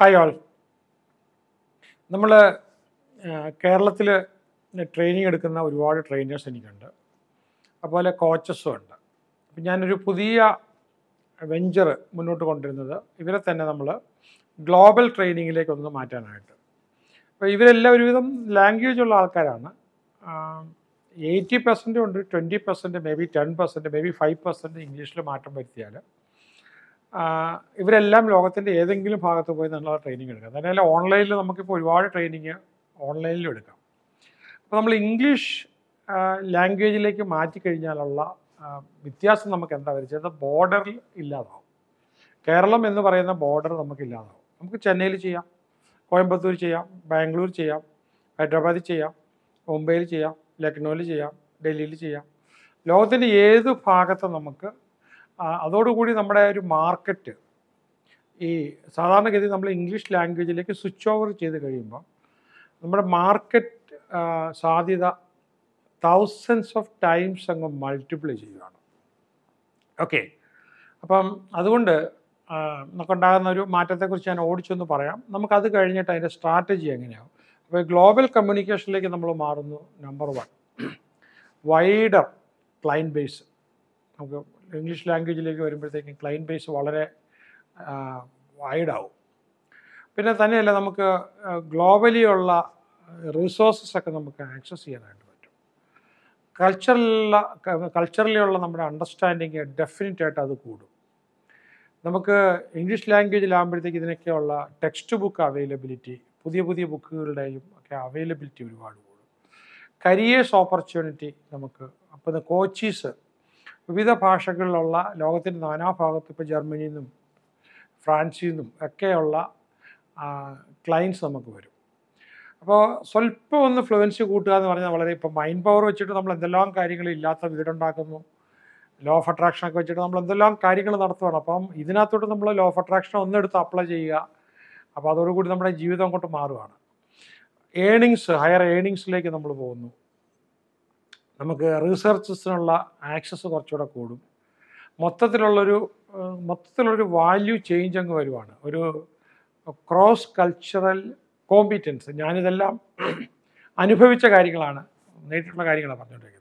hi ആൾ നമ്മൾ കേരളത്തിൽ training എടുക്കുന്ന ഒരുപാട് ട്രെയിനേഴ്സ് എനിക്കുണ്ട് അതുപോലെ കോച്ചസും ഉണ്ട് അപ്പം ഞാനൊരു പുതിയ വെഞ്ചർ മുന്നോട്ട് കൊണ്ടുവരുന്നത് ഇവരെ തന്നെ നമ്മൾ ഗ്ലോബൽ ട്രെയിനിങ്ങിലേക്കൊന്ന് മാറ്റാനായിട്ട് അപ്പോൾ ഇവരെല്ലാം ഒരുവിധം ലാംഗ്വേജ് ഉള്ള ആൾക്കാരാണ് എയ്റ്റി പെർസെൻറ്റ് ഉണ്ട് twenty percent maybe ten percent maybe five percent ഇംഗ്ലീഷിൽ മാറ്റം വരുത്തിയാൽ ഇവരെല്ലാം ലോകത്തിൻ്റെ ഏതെങ്കിലും ഭാഗത്ത് പോയി നല്ല ട്രെയിനിങ് എടുക്കാം തന്നെ ഓൺലൈനിൽ നമുക്കിപ്പോൾ ഒരുപാട് ട്രെയിനിങ് ഓൺലൈനിലും എടുക്കാം അപ്പോൾ നമ്മൾ ഇംഗ്ലീഷ് ലാംഗ്വേജിലേക്ക് മാറ്റിക്കഴിഞ്ഞാലുള്ള വ്യത്യാസം നമുക്ക് എന്താ വെച്ചാൽ ബോർഡറിൽ ഇല്ലാതാവും കേരളം എന്ന് പറയുന്ന ബോർഡർ നമുക്ക് ഇല്ലാതാവും നമുക്ക് ചെന്നൈയിൽ ചെയ്യാം കോയമ്പത്തൂർ ചെയ്യാം ബാംഗ്ലൂർ ചെയ്യാം ഹൈദരാബാദിൽ ചെയ്യാം മുംബൈയിൽ ചെയ്യാം ലക്നൌവിൽ ചെയ്യാം ഡൽഹിയിൽ ചെയ്യാം ലോകത്തിൻ്റെ ഏത് ഭാഗത്ത് നമുക്ക് അതോടുകൂടി നമ്മുടെ ഒരു മാർക്കറ്റ് ഈ സാധാരണഗതി നമ്മൾ ഇംഗ്ലീഷ് ലാംഗ്വേജിലേക്ക് സ്വിച്ച് ഓവർ ചെയ്ത് കഴിയുമ്പോൾ നമ്മുടെ മാർക്കറ്റ് സാധ്യത തൗസൻഡ്സ് ഓഫ് ടൈംസ് അങ്ങ് മൾട്ടിപ്ലൈ ചെയ്യുകയാണ് ഓക്കെ അപ്പം അതുകൊണ്ട് നമുക്കുണ്ടാകുന്ന ഒരു മാറ്റത്തെക്കുറിച്ച് ഞാൻ ഓടിച്ചൊന്ന് പറയാം നമുക്കത് കഴിഞ്ഞിട്ട് അതിൻ്റെ സ്ട്രാറ്റജി എങ്ങനെയാവും അപ്പോൾ ഗ്ലോബൽ കമ്മ്യൂണിക്കേഷനിലേക്ക് നമ്മൾ മാറുന്നു number one wider client base നമുക്ക് ഇംഗ്ലീഷ് ലാംഗ്വേജിലേക്ക് വരുമ്പോഴത്തേക്കും ക്ലയൻറ്റ് ബേസ് വളരെ വൈഡാവും പിന്നെ തന്നെയല്ല നമുക്ക് ഗ്ലോബലി ഉള്ള റിസോഴ്സസ് ഒക്കെ നമുക്ക് ആക്സസ് ചെയ്യാനായിട്ട് പറ്റും കൾച്ചറിലുള്ള കൾച്ചറിലുള്ള നമ്മുടെ അണ്ടർസ്റ്റാൻഡിങ് ഡെഫിനറ്റ് ആയിട്ട് അത് കൂടും നമുക്ക് ഇംഗ്ലീഷ് ലാംഗ്വേജിലാകുമ്പോഴത്തേക്ക് ഇതിനൊക്കെയുള്ള ടെക്സ്റ്റ് ബുക്ക് അവൈലബിലിറ്റി പുതിയ പുതിയ ബുക്കുകളുടെയും ഒക്കെ അവൈലബിലിറ്റി ഒരുപാട് കൂടും കരിയേഴ്സ് ഓപ്പർച്യൂണിറ്റി നമുക്ക് അപ്പോൾ കോച്ചീസ് വിവിധ ഭാഷകളിലുള്ള ലോകത്തിൻ്റെ നാനാഭാഗത്ത് ഇപ്പോൾ ജർമ്മനിയിൽ നിന്നും ഫ്രാൻസിൽ നിന്നും ഒക്കെയുള്ള ക്ലയൻസ് നമുക്ക് വരും അപ്പോൾ സ്വല്പം ഒന്ന് ഫ്ലുവൻസി കൂട്ടുക എന്ന് പറഞ്ഞാൽ വളരെ ഇപ്പോൾ മൈൻഡ് പവർ വെച്ചിട്ട് നമ്മൾ എന്തെല്ലാം കാര്യങ്ങൾ ഇല്ലാത്ത വീടുണ്ടാക്കുന്നു ലോ ഓഫ് അട്രാക്ഷനൊക്കെ വെച്ചിട്ട് നമ്മൾ എന്തെല്ലാം കാര്യങ്ങൾ നടത്തുകയാണ് അപ്പം ഇതിനകത്തോട്ട് നമ്മൾ ലോ ഓഫ് അട്രാക്ഷൻ ഒന്നെടുത്ത് അപ്ലൈ ചെയ്യുക അപ്പോൾ അതോടുകൂടി നമ്മുടെ ജീവിതം അങ്ങോട്ട് മാറുകയാണ് ഏണിങ്സ് ഹയർ ഏണിങ്സിലേക്ക് നമ്മൾ പോകുന്നു നമുക്ക് റിസർച്ചസിനുള്ള ആക്സസ് കുറച്ചുകൂടെ കൂടും മൊത്തത്തിലുള്ളൊരു മൊത്തത്തിലുള്ളൊരു വാല്യൂ ചേഞ്ച് അങ്ങ് വരുവാണ് ഒരു ക്രോസ് കൾച്ചറൽ കോമ്പിറ്റൻസ് ഞാനിതെല്ലാം അനുഭവിച്ച കാര്യങ്ങളാണ് നേരിട്ടുള്ള കാര്യങ്ങളാണ് പറഞ്ഞുകൊണ്ടിരിക്കുന്നത്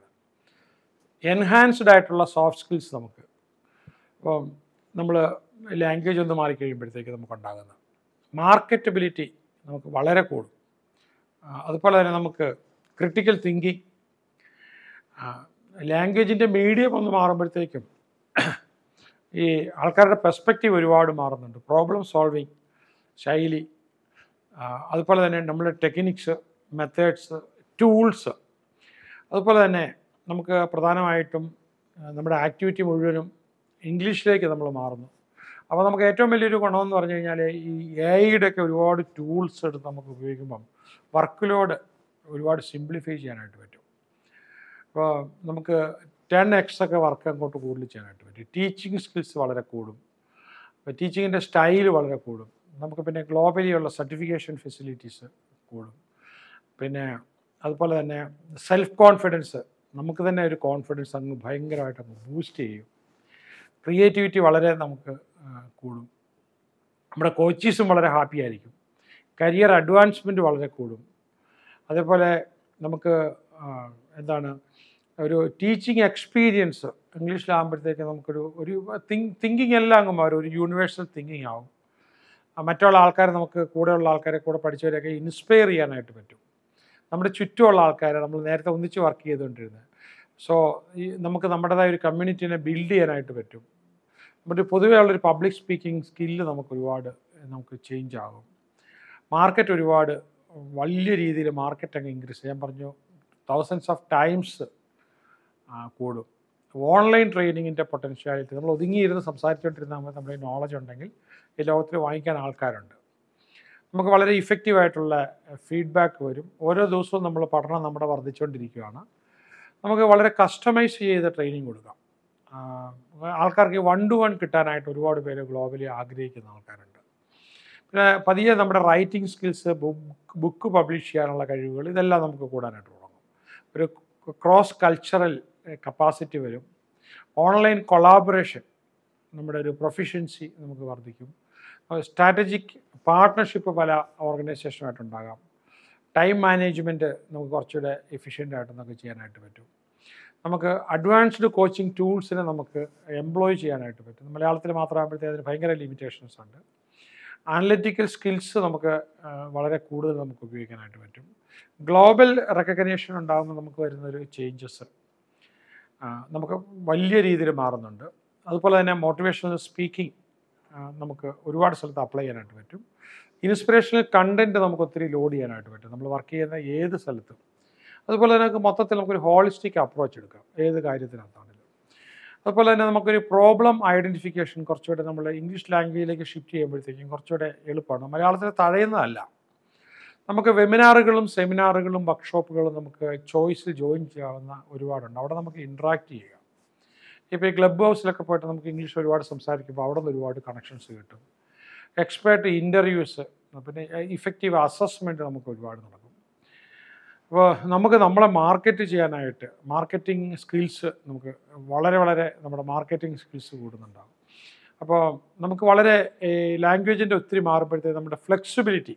എൻഹാൻസ്ഡ് ആയിട്ടുള്ള സോഫ്റ്റ് സ്കിൽസ് നമുക്ക് ഇപ്പം നമ്മൾ ലാംഗ്വേജ് ഒന്ന് നമുക്ക് നമുക്കുണ്ടാകുന്ന മാർക്കറ്റബിലിറ്റി നമുക്ക് വളരെ കൂടും അതുപോലെ തന്നെ നമുക്ക് ക്രിട്ടിക്കൽ തിങ്കിങ് ലാംഗ്വേജിൻ്റെ മീഡിയം ഒന്ന് മാറുമ്പോഴത്തേക്കും ഈ ആൾക്കാരുടെ പെർസ്പെക്റ്റീവ് ഒരുപാട് മാറുന്നുണ്ട് പ്രോബ്ലം സോൾവിങ് ശൈലി അതുപോലെ തന്നെ നമ്മുടെ ടെക്നിക്സ് മെത്തേഡ്സ് ടൂൾസ് അതുപോലെ തന്നെ നമുക്ക് പ്രധാനമായിട്ടും നമ്മുടെ ആക്ടിവിറ്റി മുഴുവനും ഇംഗ്ലീഷിലേക്ക് നമ്മൾ മാറുന്നു അപ്പോൾ നമുക്ക് ഏറ്റവും വലിയൊരു ഗുണമെന്ന് പറഞ്ഞു കഴിഞ്ഞാൽ ഈ എ ഐയുടെ ഒക്കെ ഒരുപാട് ടൂൾസ് എടുത്ത് നമുക്ക് ഉപയോഗിക്കുമ്പം വർക്ക് ലോഡ് ഒരുപാട് സിംപ്ലിഫൈ ചെയ്യാനായിട്ട് പറ്റും ഇപ്പോൾ നമുക്ക് ടെൻ എക്സ് ഒക്കെ വർക്ക് അങ്ങോട്ട് കൂടുതൽ ചെയ്യാനായിട്ട് പറ്റും ടീച്ചിങ് സ്കിൽസ് വളരെ കൂടും ടീച്ചിങ്ങിൻ്റെ സ്റ്റൈൽ വളരെ കൂടും നമുക്ക് പിന്നെ ഗ്ലോബലിയുള്ള സർട്ടിഫിക്കേഷൻ ഫെസിലിറ്റീസ് കൂടും പിന്നെ അതുപോലെ തന്നെ സെൽഫ് കോൺഫിഡൻസ് നമുക്ക് തന്നെ ഒരു കോൺഫിഡൻസ് അങ്ങ് ഭയങ്കരമായിട്ട് അങ്ങ് ബൂസ്റ്റ് ചെയ്യും ക്രിയേറ്റിവിറ്റി വളരെ നമുക്ക് കൂടും നമ്മുടെ കോച്ചീസും വളരെ ഹാപ്പി ആയിരിക്കും കരിയർ അഡ്വാൻസ്മെൻറ്റ് വളരെ കൂടും അതേപോലെ നമുക്ക് എന്താണ് ഒരു ടീച്ചിങ് എക്സ്പീരിയൻസ് ഇംഗ്ലീഷിലാകുമ്പോഴത്തേക്ക് നമുക്കൊരു ഒരു തിങ്കിങ് എല്ലാം അങ്ങ് മാറും ഒരു യൂണിവേഴ്സൽ തിങ്കിങ് ആവും മറ്റുള്ള ആൾക്കാരെ നമുക്ക് കൂടെയുള്ള ആൾക്കാരെ കൂടെ പഠിച്ചവരെയൊക്കെ ഇൻസ്പയർ ചെയ്യാനായിട്ട് പറ്റും നമ്മുടെ ചുറ്റുമുള്ള ആൾക്കാരെ നമ്മൾ നേരത്തെ ഒന്നിച്ച് വർക്ക് ചെയ്തുകൊണ്ടിരുന്നത് സോ ഈ നമുക്ക് നമ്മുടേതായ ഒരു കമ്മ്യൂണിറ്റിനെ ബിൽഡ് ചെയ്യാനായിട്ട് പറ്റും നമ്മുടെ പൊതുവേ ഉള്ളൊരു പബ്ലിക് സ്പീക്കിംഗ് സ്കില്ല് നമുക്ക് ഒരുപാട് നമുക്ക് ചേഞ്ച് ആകും മാർക്കറ്റ് ഒരുപാട് വലിയ രീതിയിൽ മാർക്കറ്റ് അങ്ങ് ഇൻക്രീസ് ഞാൻ പറഞ്ഞു തൗസൻഡ്സ് ഓഫ് ടൈംസ് കൂടും ഓൺലൈൻ ട്രെയിനിങ്ങിൻ്റെ പൊട്ടൻഷ്യാലിറ്റി നമ്മൾ ഒതുങ്ങിയിരുന്ന് സംസാരിച്ചുകൊണ്ടിരുന്ന മതി നമ്മുടെ നോളജ് ഉണ്ടെങ്കിൽ ഈ ലോകത്തിൽ വാങ്ങിക്കാൻ ആൾക്കാരുണ്ട് നമുക്ക് വളരെ ഇഫക്റ്റീവായിട്ടുള്ള ഫീഡ്ബാക്ക് വരും ഓരോ ദിവസവും നമ്മൾ പഠനം നമ്മുടെ വർദ്ധിച്ചുകൊണ്ടിരിക്കുകയാണ് നമുക്ക് വളരെ കസ്റ്റമൈസ് ചെയ്ത ട്രെയിനിങ് കൊടുക്കാം ആൾക്കാർക്ക് വൺ ടു വൺ കിട്ടാനായിട്ട് ഒരുപാട് പേര് ഗ്ലോബലി ആഗ്രഹിക്കുന്ന ആൾക്കാരുണ്ട് പിന്നെ പതിയെ നമ്മുടെ writing skills book book publish ചെയ്യാനുള്ള കഴിവുകൾ ഇതെല്ലാം നമുക്ക് കൂടാനായിട്ട് ഒരു ക്രോസ് കൾച്ചറൽ കപ്പാസിറ്റി വരും ഓൺലൈൻ കൊളാബറേഷൻ നമ്മുടെ ഒരു പ്രൊഫിഷ്യൻസി നമുക്ക് വർദ്ധിക്കും സ്ട്രാറ്റജിക് പാർട്ട്ണർഷിപ്പ് പല ഓർഗനൈസേഷനുമായിട്ടുണ്ടാകാം ടൈം മാനേജ്മെൻറ്റ് നമുക്ക് കുറച്ചുകൂടെ എഫിഷ്യൻ്റ് ആയിട്ട് നമുക്ക് ചെയ്യാനായിട്ട് പറ്റും നമുക്ക് അഡ്വാൻസ്ഡ് കോച്ചിങ് ടൂൾസിനെ നമുക്ക് എംപ്ലോയ് ചെയ്യാനായിട്ട് പറ്റും മലയാളത്തിൽ മാത്രമാകുമ്പോഴത്തേക്ക് അതിന് ഭയങ്കര ലിമിറ്റേഷൻസ് ഉണ്ട് അനലറ്റിക്കൽ സ്കിൽസ് നമുക്ക് വളരെ കൂടുതൽ നമുക്ക് ഉപയോഗിക്കാനായിട്ട് പറ്റും ഗ്ലോബൽ റെക്കഗ്നേഷൻ ഉണ്ടാകുമ്പോൾ നമുക്ക് വരുന്നൊരു ചേഞ്ചസ് നമുക്ക് വലിയ രീതിയിൽ മാറുന്നുണ്ട് അതുപോലെ തന്നെ മോട്ടിവേഷണൽ സ്പീക്കിംഗ് നമുക്ക് ഒരുപാട് സ്ഥലത്ത് അപ്ലൈ ചെയ്യാനായിട്ട് പറ്റും ഇൻസ്പിറേഷണൽ കണ്ടൻറ്റ് നമുക്ക് ഒത്തിരി ലോഡ് ചെയ്യാനായിട്ട് പറ്റും നമ്മൾ വർക്ക് ചെയ്യുന്ന ഏത് സ്ഥലത്തും അതുപോലെ തന്നെ മൊത്തത്തിൽ നമുക്കൊരു ഹോളിസ്റ്റിക് അപ്രോച്ച് എടുക്കാം ഏത് കാര്യത്തിനകത്താണ് അതുപോലെ തന്നെ നമുക്കൊരു പ്രോബ്ലം ഐഡൻറ്റിഫിക്കേഷൻ കുറച്ചുകൂടെ നമ്മൾ ഇംഗ്ലീഷ് ലാംഗ്വേജിലേക്ക് ഷിഫ്റ്റ് ചെയ്യുമ്പോഴത്തേക്കും കുറച്ചുകൂടെ എളുപ്പമാണ് മലയാളത്തിൽ തഴയുന്നതല്ല നമുക്ക് വെബിനാറുകളും സെമിനാറുകളും വർക്ക്ഷോപ്പുകളും നമുക്ക് ചോയ്സിൽ ജോയിൻ ചെയ്യാവുന്ന ഒരുപാടുണ്ട് അവിടെ നമുക്ക് ഇൻട്രാക്ട് ചെയ്യാം ഇപ്പോൾ ഈ ക്ലബ് ഹൗസിലൊക്കെ പോയിട്ട് നമുക്ക് ഇംഗ്ലീഷ് ഒരുപാട് സംസാരിക്കുമ്പോൾ അവിടെ നിന്ന് ഒരുപാട് കണക്ഷൻസ് കിട്ടും എക്സ്പേർട്ട് ഇൻ്റർവ്യൂസ് പിന്നെ ഇഫക്റ്റീവ് അസസ്മെൻറ്റ് നമുക്ക് ഒരുപാട് നടക്കും അപ്പോൾ നമുക്ക് നമ്മളെ മാർക്കറ്റ് ചെയ്യാനായിട്ട് മാർക്കറ്റിംഗ് സ്കിൽസ് നമുക്ക് വളരെ വളരെ നമ്മുടെ മാർക്കറ്റിംഗ് സ്കിൽസ് കൂടുന്നുണ്ടാകും അപ്പോൾ നമുക്ക് വളരെ ലാംഗ്വേജിൻ്റെ ഒത്തിരി മാറുമ്പോഴത്തേക്ക് നമ്മുടെ ഫ്ലെക്സിബിലിറ്റി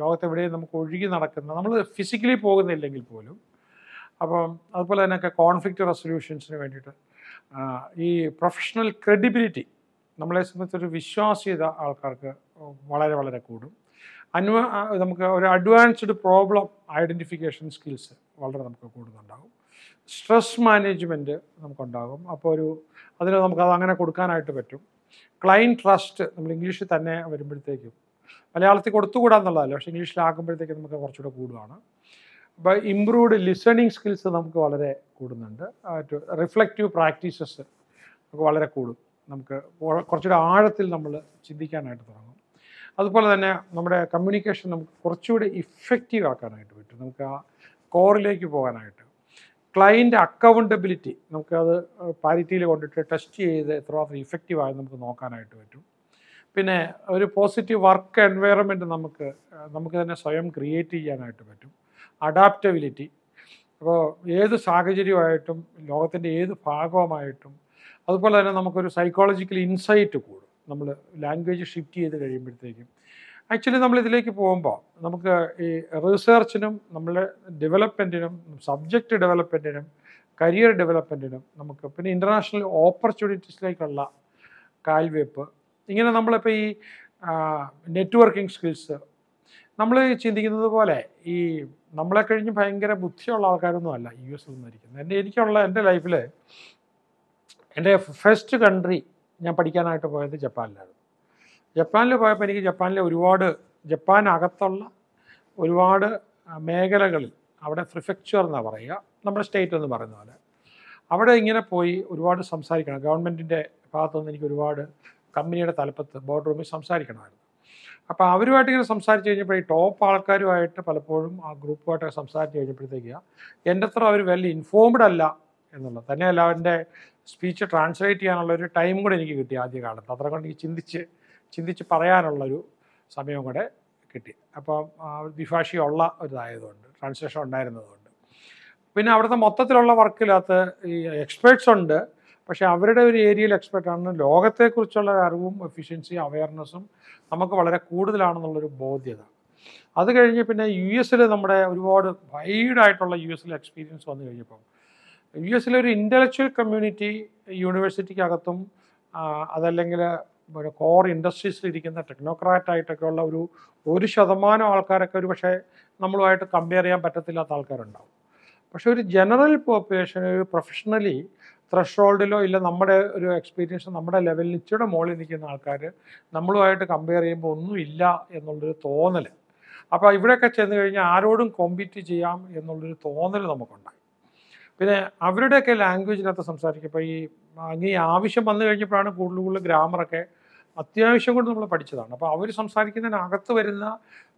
ലോകത്തെവിടെയും നമുക്ക് ഒഴുകി നടക്കുന്ന നമ്മൾ ഫിസിക്കലി പോകുന്നില്ലെങ്കിൽ പോലും അപ്പം അതുപോലെ തന്നെയൊക്കെ കോൺഫ്ലിക്റ്റ് റെസൊല്യൂഷൻസിന് വേണ്ടിയിട്ട് ഈ പ്രൊഫഷണൽ ക്രെഡിബിലിറ്റി നമ്മളെ സംബന്ധിച്ചൊരു വിശ്വാസ്യത ആൾക്കാർക്ക് വളരെ വളരെ കൂടും അനുവ നമുക്ക് ഒരു അഡ്വാൻസ്ഡ് പ്രോബ്ലം ഐഡൻറ്റിഫിക്കേഷൻ സ്കിൽസ് വളരെ നമുക്ക് കൂടുതലുണ്ടാകും സ്ട്രെസ് മാനേജ്മെൻറ്റ് നമുക്കുണ്ടാകും അപ്പോൾ ഒരു അതിന് അത് അങ്ങനെ കൊടുക്കാനായിട്ട് പറ്റും ക്ലൈൻറ്റ് ട്രസ്റ്റ് നമ്മൾ ഇംഗ്ലീഷിൽ തന്നെ വരുമ്പോഴത്തേക്കും മലയാളത്തിൽ കൊടുത്തുകൂടാന്നുള്ളതല്ല പക്ഷേ ഇംഗ്ലീഷിലാകുമ്പോഴത്തേക്കും നമുക്ക് കുറച്ചുകൂടെ കൂടുവാണ് അപ്പോൾ ഇംപ്രൂവ്ഡ് ലിസണിങ് സ്കിൽസ് നമുക്ക് വളരെ കൂടുന്നുണ്ട് റിഫ്ലക്റ്റീവ് പ്രാക്ടീസസ് നമുക്ക് വളരെ കൂടും നമുക്ക് കുറച്ചുകൂടെ ആഴത്തിൽ നമ്മൾ ചിന്തിക്കാനായിട്ട് തുടങ്ങും അതുപോലെ തന്നെ നമ്മുടെ കമ്മ്യൂണിക്കേഷൻ നമുക്ക് കുറച്ചുകൂടി ഇഫക്റ്റീവ് ആക്കാനായിട്ട് പറ്റും നമുക്ക് ആ കോറിലേക്ക് പോകാനായിട്ട് ക്ലയൻറ്റ് അക്കൗണ്ടബിലിറ്റി നമുക്കത് പാരിറ്റിയിൽ കൊണ്ടിട്ട് ടെസ്റ്റ് ചെയ്ത് എത്രമാത്രം ഇഫക്റ്റീവായി നമുക്ക് നോക്കാനായിട്ട് പറ്റും പിന്നെ ഒരു പോസിറ്റീവ് വർക്ക് എൻവയറമെൻറ്റ് നമുക്ക് നമുക്ക് തന്നെ സ്വയം ക്രിയേറ്റ് ചെയ്യാനായിട്ട് പറ്റും അഡാപ്റ്റബിലിറ്റി അപ്പോൾ ഏത് സാഹചര്യമായിട്ടും ലോകത്തിൻ്റെ ഏത് ഭാഗവുമായിട്ടും അതുപോലെ തന്നെ നമുക്കൊരു സൈക്കോളജിക്കൽ ഇൻസൈറ്റ് കൂടും നമ്മൾ ലാംഗ്വേജ് ഷിഫ്റ്റ് ചെയ്ത് കഴിയുമ്പോഴത്തേക്കും ആക്ച്വലി നമ്മൾ ഇതിലേക്ക് പോകുമ്പോൾ നമുക്ക് ഈ റിസർച്ചിനും നമ്മളെ ഡെവലപ്മെൻറ്റിനും സബ്ജക്റ്റ് ഡെവലപ്മെൻറ്റിനും കരിയർ ഡെവലപ്മെൻറ്റിനും നമുക്ക് പിന്നെ ഇൻ്റർനാഷണൽ ഓപ്പർച്യൂണിറ്റീസിലേക്കുള്ള കാൽവെപ്പ് ഇങ്ങനെ നമ്മളിപ്പോൾ ഈ നെറ്റ്വർക്കിംഗ് സ്കിൽസ് നമ്മൾ ചിന്തിക്കുന്നത് പോലെ ഈ നമ്മളെ കഴിഞ്ഞ് ഭയങ്കര ബുദ്ധിയുള്ള ആൾക്കാരൊന്നും അല്ല യു ഒന്നും ഇരിക്കുന്നത് എൻ്റെ എനിക്കുള്ള എൻ്റെ ലൈഫിൽ എൻ്റെ ഫസ്റ്റ് കൺട്രി ഞാൻ പഠിക്കാനായിട്ട് പോയത് ജപ്പാനിലായിരുന്നു ജപ്പാനിൽ പോയപ്പോൾ എനിക്ക് ജപ്പാനിലെ ഒരുപാട് ജപ്പാനകത്തുള്ള ഒരുപാട് മേഖലകളിൽ അവിടെ പ്രിഫെക്ചർ എന്നാണ് പറയുക നമ്മുടെ സ്റ്റേറ്റ് എന്ന് പറയുന്ന പോലെ അവിടെ ഇങ്ങനെ പോയി ഒരുപാട് സംസാരിക്കണം ഗവൺമെൻറ്റിൻ്റെ ഭാഗത്തുനിന്ന് എനിക്ക് ഒരുപാട് കമ്പനിയുടെ തലപ്പത്ത് ബോർഡ് റൂമിൽ സംസാരിക്കണമായിരുന്നു അപ്പോൾ അവരുമായിട്ട് ഇങ്ങനെ സംസാരിച്ച് കഴിഞ്ഞപ്പോൾ ഈ ടോപ്പ് ആൾക്കാരുമായിട്ട് പലപ്പോഴും ആ ഗ്രൂപ്പുമായിട്ടൊക്കെ സംസാരിച്ച് കഴിഞ്ഞപ്പോഴത്തേക്ക് എൻ്റെ അത്ര അവർ വെൽ ഇൻഫോംഡ് അല്ല എന്നുള്ളത് തന്നെയല്ല അവൻ്റെ സ്പീച്ച് ട്രാൻസ്ലേറ്റ് ചെയ്യാനുള്ള ഒരു ടൈം കൂടെ എനിക്ക് കിട്ടി ആദ്യ കാലത്ത് അത്ര കൊണ്ട് എനിക്ക് ചിന്തിച്ച് ചിന്തിച്ച് പറയാനുള്ളൊരു സമയം കൂടെ കിട്ടി അപ്പം ദ്വിഭാഷയുള്ള ഒരിതായതുകൊണ്ട് ട്രാൻസ്ലേഷൻ ഉണ്ടായിരുന്നതുകൊണ്ട് പിന്നെ അവിടുത്തെ മൊത്തത്തിലുള്ള വർക്കിലകത്ത് ഈ എക്സ്പേർട്സ് ഉണ്ട് പക്ഷേ അവരുടെ ഒരു ഏരിയയിൽ എക്സ്പേർട്ടാണ് ലോകത്തെക്കുറിച്ചുള്ള അറിവും എഫിഷ്യൻസിയും അവയർനെസ്സും നമുക്ക് വളരെ കൂടുതലാണെന്നുള്ളൊരു ബോധ്യത അത് കഴിഞ്ഞ് പിന്നെ യു എസിൽ നമ്മുടെ ഒരുപാട് വൈഡായിട്ടുള്ള യു എസിൽ എക്സ്പീരിയൻസ് വന്നു കഴിഞ്ഞപ്പം യു എസിലെ ഒരു ഇൻ്റലക്ച്വൽ കമ്മ്യൂണിറ്റി യൂണിവേഴ്സിറ്റിക്കകത്തും അതല്ലെങ്കിൽ കോർ ഇൻഡസ്ട്രീസിൽ ഇരിക്കുന്ന ടെക്നോക്രാറ്റ് ആയിട്ടൊക്കെ ഉള്ള ഒരു ഒരു ശതമാനം ആൾക്കാരൊക്കെ ഒരു പക്ഷേ നമ്മളുമായിട്ട് കമ്പയർ ചെയ്യാൻ പറ്റത്തില്ലാത്ത ആൾക്കാരുണ്ടാവും പക്ഷേ ഒരു ജനറൽ പോപ്പുലേഷൻ ഒരു പ്രൊഫഷണലി ത്രഷോൾഡിലോ ഇല്ല നമ്മുടെ ഒരു എക്സ്പീരിയൻസ് നമ്മുടെ ലെവലിൽ ഇച്ചിരി മുകളിൽ നിൽക്കുന്ന ആൾക്കാർ നമ്മളുമായിട്ട് കമ്പയർ ചെയ്യുമ്പോൾ ഒന്നുമില്ല എന്നുള്ളൊരു തോന്നൽ അപ്പോൾ ഇവിടെയൊക്കെ ചെന്ന് കഴിഞ്ഞാൽ ആരോടും കോമ്പീറ്റ് ചെയ്യാം എന്നുള്ളൊരു തോന്നൽ നമുക്കുണ്ടായി പിന്നെ അവരുടെയൊക്കെ ലാംഗ്വേജിനകത്ത് സംസാരിക്കുമ്പോൾ ഈ ഈ ആവശ്യം വന്നു കഴിഞ്ഞപ്പോഴാണ് കൂടുതൽ കൂടുതൽ ഗ്രാമറൊക്കെ അത്യാവശ്യം കൊണ്ട് നമ്മൾ പഠിച്ചതാണ് അപ്പോൾ അവർ സംസാരിക്കുന്നതിനകത്ത് വരുന്ന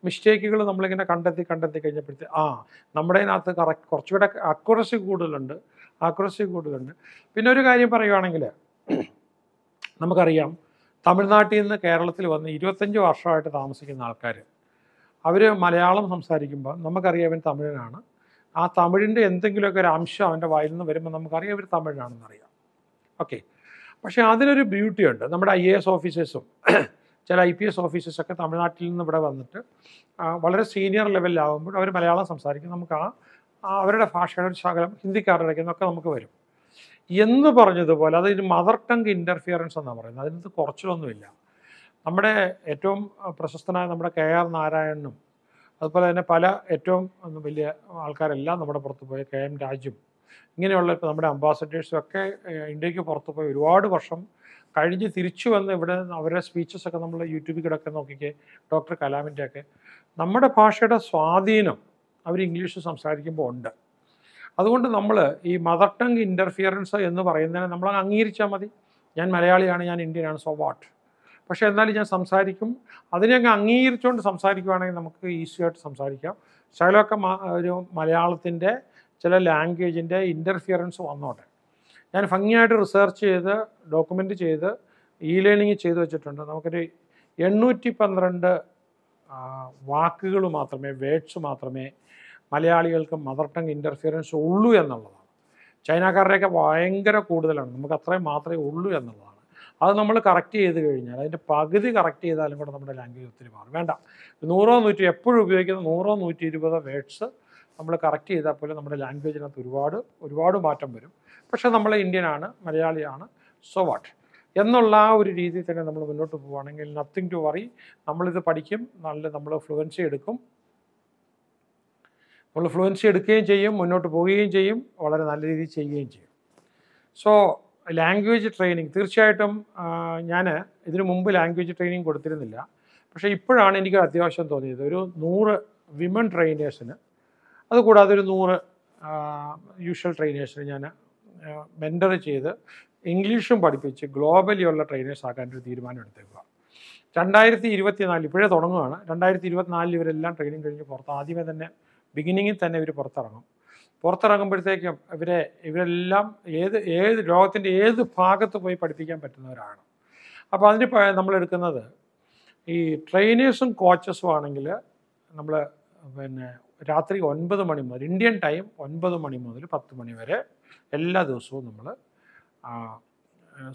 മിസ്റ്റേക്കുകൾ നമ്മളിങ്ങനെ കണ്ടെത്തി കണ്ടെത്തി കഴിഞ്ഞപ്പോഴത്തെ ആ നമ്മുടെ അതിനകത്ത് കറക്റ്റ് കുറച്ചുകൂടെ അക്യുറസി കൂടുതലുണ്ട് അക്യുറസി കൂടുതലുണ്ട് പിന്നെ ഒരു കാര്യം പറയുവാണെങ്കിൽ നമുക്കറിയാം തമിഴ്നാട്ടിൽ നിന്ന് കേരളത്തിൽ വന്ന് ഇരുപത്തഞ്ച് വർഷമായിട്ട് താമസിക്കുന്ന ആൾക്കാർ അവർ മലയാളം സംസാരിക്കുമ്പോൾ നമുക്കറിയാം തമിഴനാണ് ആ തമിഴിൻ്റെ എന്തെങ്കിലുമൊക്കെ ഒരു അംശം അവൻ്റെ വായിൽ നിന്ന് വരുമ്പോൾ നമുക്കറിയാം ഇവർ തമിഴാണെന്ന് അറിയാം ഓക്കെ പക്ഷേ അതിനൊരു ബ്യൂട്ടിയുണ്ട് നമ്മുടെ ഐ എ എസ് ഓഫീസേഴ്സും ചില ഐ പി എസ് ഓഫീസേഴ്സൊക്കെ തമിഴ്നാട്ടിൽ നിന്ന് ഇവിടെ വന്നിട്ട് വളരെ സീനിയർ ലെവലിലാകുമ്പോൾ അവർ മലയാളം സംസാരിക്കും നമുക്ക് ആ അവരുടെ ഭാഷയുടെ ഒരു ശകലം ഹിന്ദിക്കാരുടെ നമുക്ക് വരും എന്ന് പറഞ്ഞതുപോലെ അതിന് മദർ ടങ് ഇൻ്റർഫിയറൻസ് എന്നാണ് പറയുന്നത് അതിനകത്ത് കുറച്ചിലൊന്നുമില്ല നമ്മുടെ ഏറ്റവും പ്രശസ്തനായ നമ്മുടെ കെ ആർ നാരായണനും അതുപോലെ തന്നെ പല ഏറ്റവും വലിയ ആൾക്കാരെല്ലാം നമ്മുടെ പുറത്ത് പോയി കെ എം രാജും ഇങ്ങനെയുള്ള ഇപ്പോൾ നമ്മുടെ അംബാസഡേഴ്സും ഒക്കെ ഇന്ത്യക്ക് പുറത്ത് പോയി ഒരുപാട് വർഷം കഴിഞ്ഞ് തിരിച്ചു വന്ന് ഇവിടെ അവരുടെ സ്പീച്ചസൊക്കെ നമ്മൾ യൂട്യൂബിൽ കിടക്കെ നോക്കിക്കെ ഡോക്ടർ കലാമിൻ്റെ ഒക്കെ നമ്മുടെ ഭാഷയുടെ സ്വാധീനം അവർ ഇംഗ്ലീഷ് സംസാരിക്കുമ്പോൾ ഉണ്ട് അതുകൊണ്ട് നമ്മൾ ഈ മദർ ടങ് ഇൻ്റർഫിയറൻസ് എന്ന് പറയുന്നതിനെ നമ്മൾ അംഗീകരിച്ചാൽ മതി ഞാൻ മലയാളിയാണ് ഞാൻ ഇന്ത്യനാണ് സോ വാട്ട് പക്ഷേ എന്നാലും ഞാൻ സംസാരിക്കും അതിനെ അങ്ങ് അംഗീകരിച്ചുകൊണ്ട് സംസാരിക്കുകയാണെങ്കിൽ നമുക്ക് ഈസിയായിട്ട് സംസാരിക്കാം ശകലമൊക്കെ ഒരു മലയാളത്തിൻ്റെ ചില ലാംഗ്വേജിൻ്റെ ഇൻ്റർഫിയറൻസ് വന്നോട്ടെ ഞാൻ ഭംഗിയായിട്ട് റിസർച്ച് ചെയ്ത് ഡോക്യുമെൻ്റ് ചെയ്ത് ഇ ലേണിംഗ് ചെയ്തു വെച്ചിട്ടുണ്ട് നമുക്കൊരു എണ്ണൂറ്റി പന്ത്രണ്ട് വാക്കുകൾ മാത്രമേ വേഡ്സ് മാത്രമേ മലയാളികൾക്ക് മദർ ടങ് ഇൻ്റർഫിയറൻസ് ഉള്ളൂ എന്നുള്ളതാണ് ചൈനക്കാരുടെയൊക്കെ ഭയങ്കര കൂടുതലാണ് നമുക്ക് അത്രയും മാത്രമേ ഉള്ളൂ എന്നുള്ളതാണ് അത് നമ്മൾ കറക്റ്റ് ചെയ്ത് കഴിഞ്ഞാൽ അതിൻ്റെ പകുതി കറക്റ്റ് ചെയ്താലും കൂടെ നമ്മുടെ ലാംഗ്വേജ് ഒത്തിരി മാറും വേണ്ട നൂറോ നൂറ്റി എപ്പോഴും ഉപയോഗിക്കുന്ന നൂറോ നൂറ്റി ഇരുപത് വേർഡ്സ് നമ്മൾ കറക്റ്റ് ചെയ്താൽ പോലും നമ്മുടെ ലാംഗ്വേജിനകത്ത് ഒരുപാട് ഒരുപാട് മാറ്റം വരും പക്ഷേ നമ്മൾ ഇന്ത്യനാണ് മലയാളിയാണ് സോ വാട്ട് എന്നുള്ള ആ ഒരു രീതിയിൽ തന്നെ നമ്മൾ മുന്നോട്ട് പോവുകയാണെങ്കിൽ നത്തിങ് ടു വറി നമ്മളിത് പഠിക്കും നല്ല നമ്മൾ ഫ്ലുവൻസി എടുക്കും നമ്മൾ ഫ്ലുവൻസി എടുക്കുകയും ചെയ്യും മുന്നോട്ട് പോവുകയും ചെയ്യും വളരെ നല്ല രീതിയിൽ ചെയ്യുകയും ചെയ്യും സോ ലാംഗ്വേജ് ട്രെയിനിങ് തീർച്ചയായിട്ടും ഞാൻ ഇതിനു മുമ്പ് ലാംഗ്വേജ് ട്രെയിനിങ് കൊടുത്തിരുന്നില്ല പക്ഷേ ഇപ്പോഴാണ് എനിക്ക് അത്യാവശ്യം തോന്നിയത് ഒരു നൂറ് വിമൺ ട്രെയിനേഴ്സിന് അതുകൂടാതെ ഒരു നൂറ് യൂഷ്വൽ ട്രെയിനേഴ്സിന് ഞാൻ മെൻ്റർ ചെയ്ത് ഇംഗ്ലീഷും പഠിപ്പിച്ച് ഗ്ലോബലി ഉള്ള ട്രെയിനേഴ്സ് ആക്കാൻ ഒരു തീരുമാനം എടുത്തേക്കുക രണ്ടായിരത്തി ഇരുപത്തിനാല് ഇപ്പോഴേ തുടങ്ങുകയാണ് രണ്ടായിരത്തി ഇരുപത്തിനാലിൽ ഇവരെല്ലാം ട്രെയിനിങ് കഴിഞ്ഞ് പുറത്ത് ആദ്യമേ തന്നെ ബിഗിനിങ്ങിൽ തന്നെ ഇവർ പുറത്തിറങ്ങും പുറത്തിറങ്ങുമ്പോഴത്തേക്കും ഇവരെ ഇവരെല്ലാം ഏത് ഏത് ലോകത്തിൻ്റെ ഏത് ഭാഗത്ത് പോയി പഠിപ്പിക്കാൻ പറ്റുന്നവരാണ് അപ്പോൾ അതിന് നമ്മളെടുക്കുന്നത് ഈ ട്രെയിനേഴ്സും കോച്ചസും ആണെങ്കിൽ നമ്മൾ പിന്നെ രാത്രി ഒൻപത് മണി മുതൽ ഇന്ത്യൻ ടൈം ഒൻപത് മണി മുതൽ പത്ത് മണി വരെ എല്ലാ ദിവസവും നമ്മൾ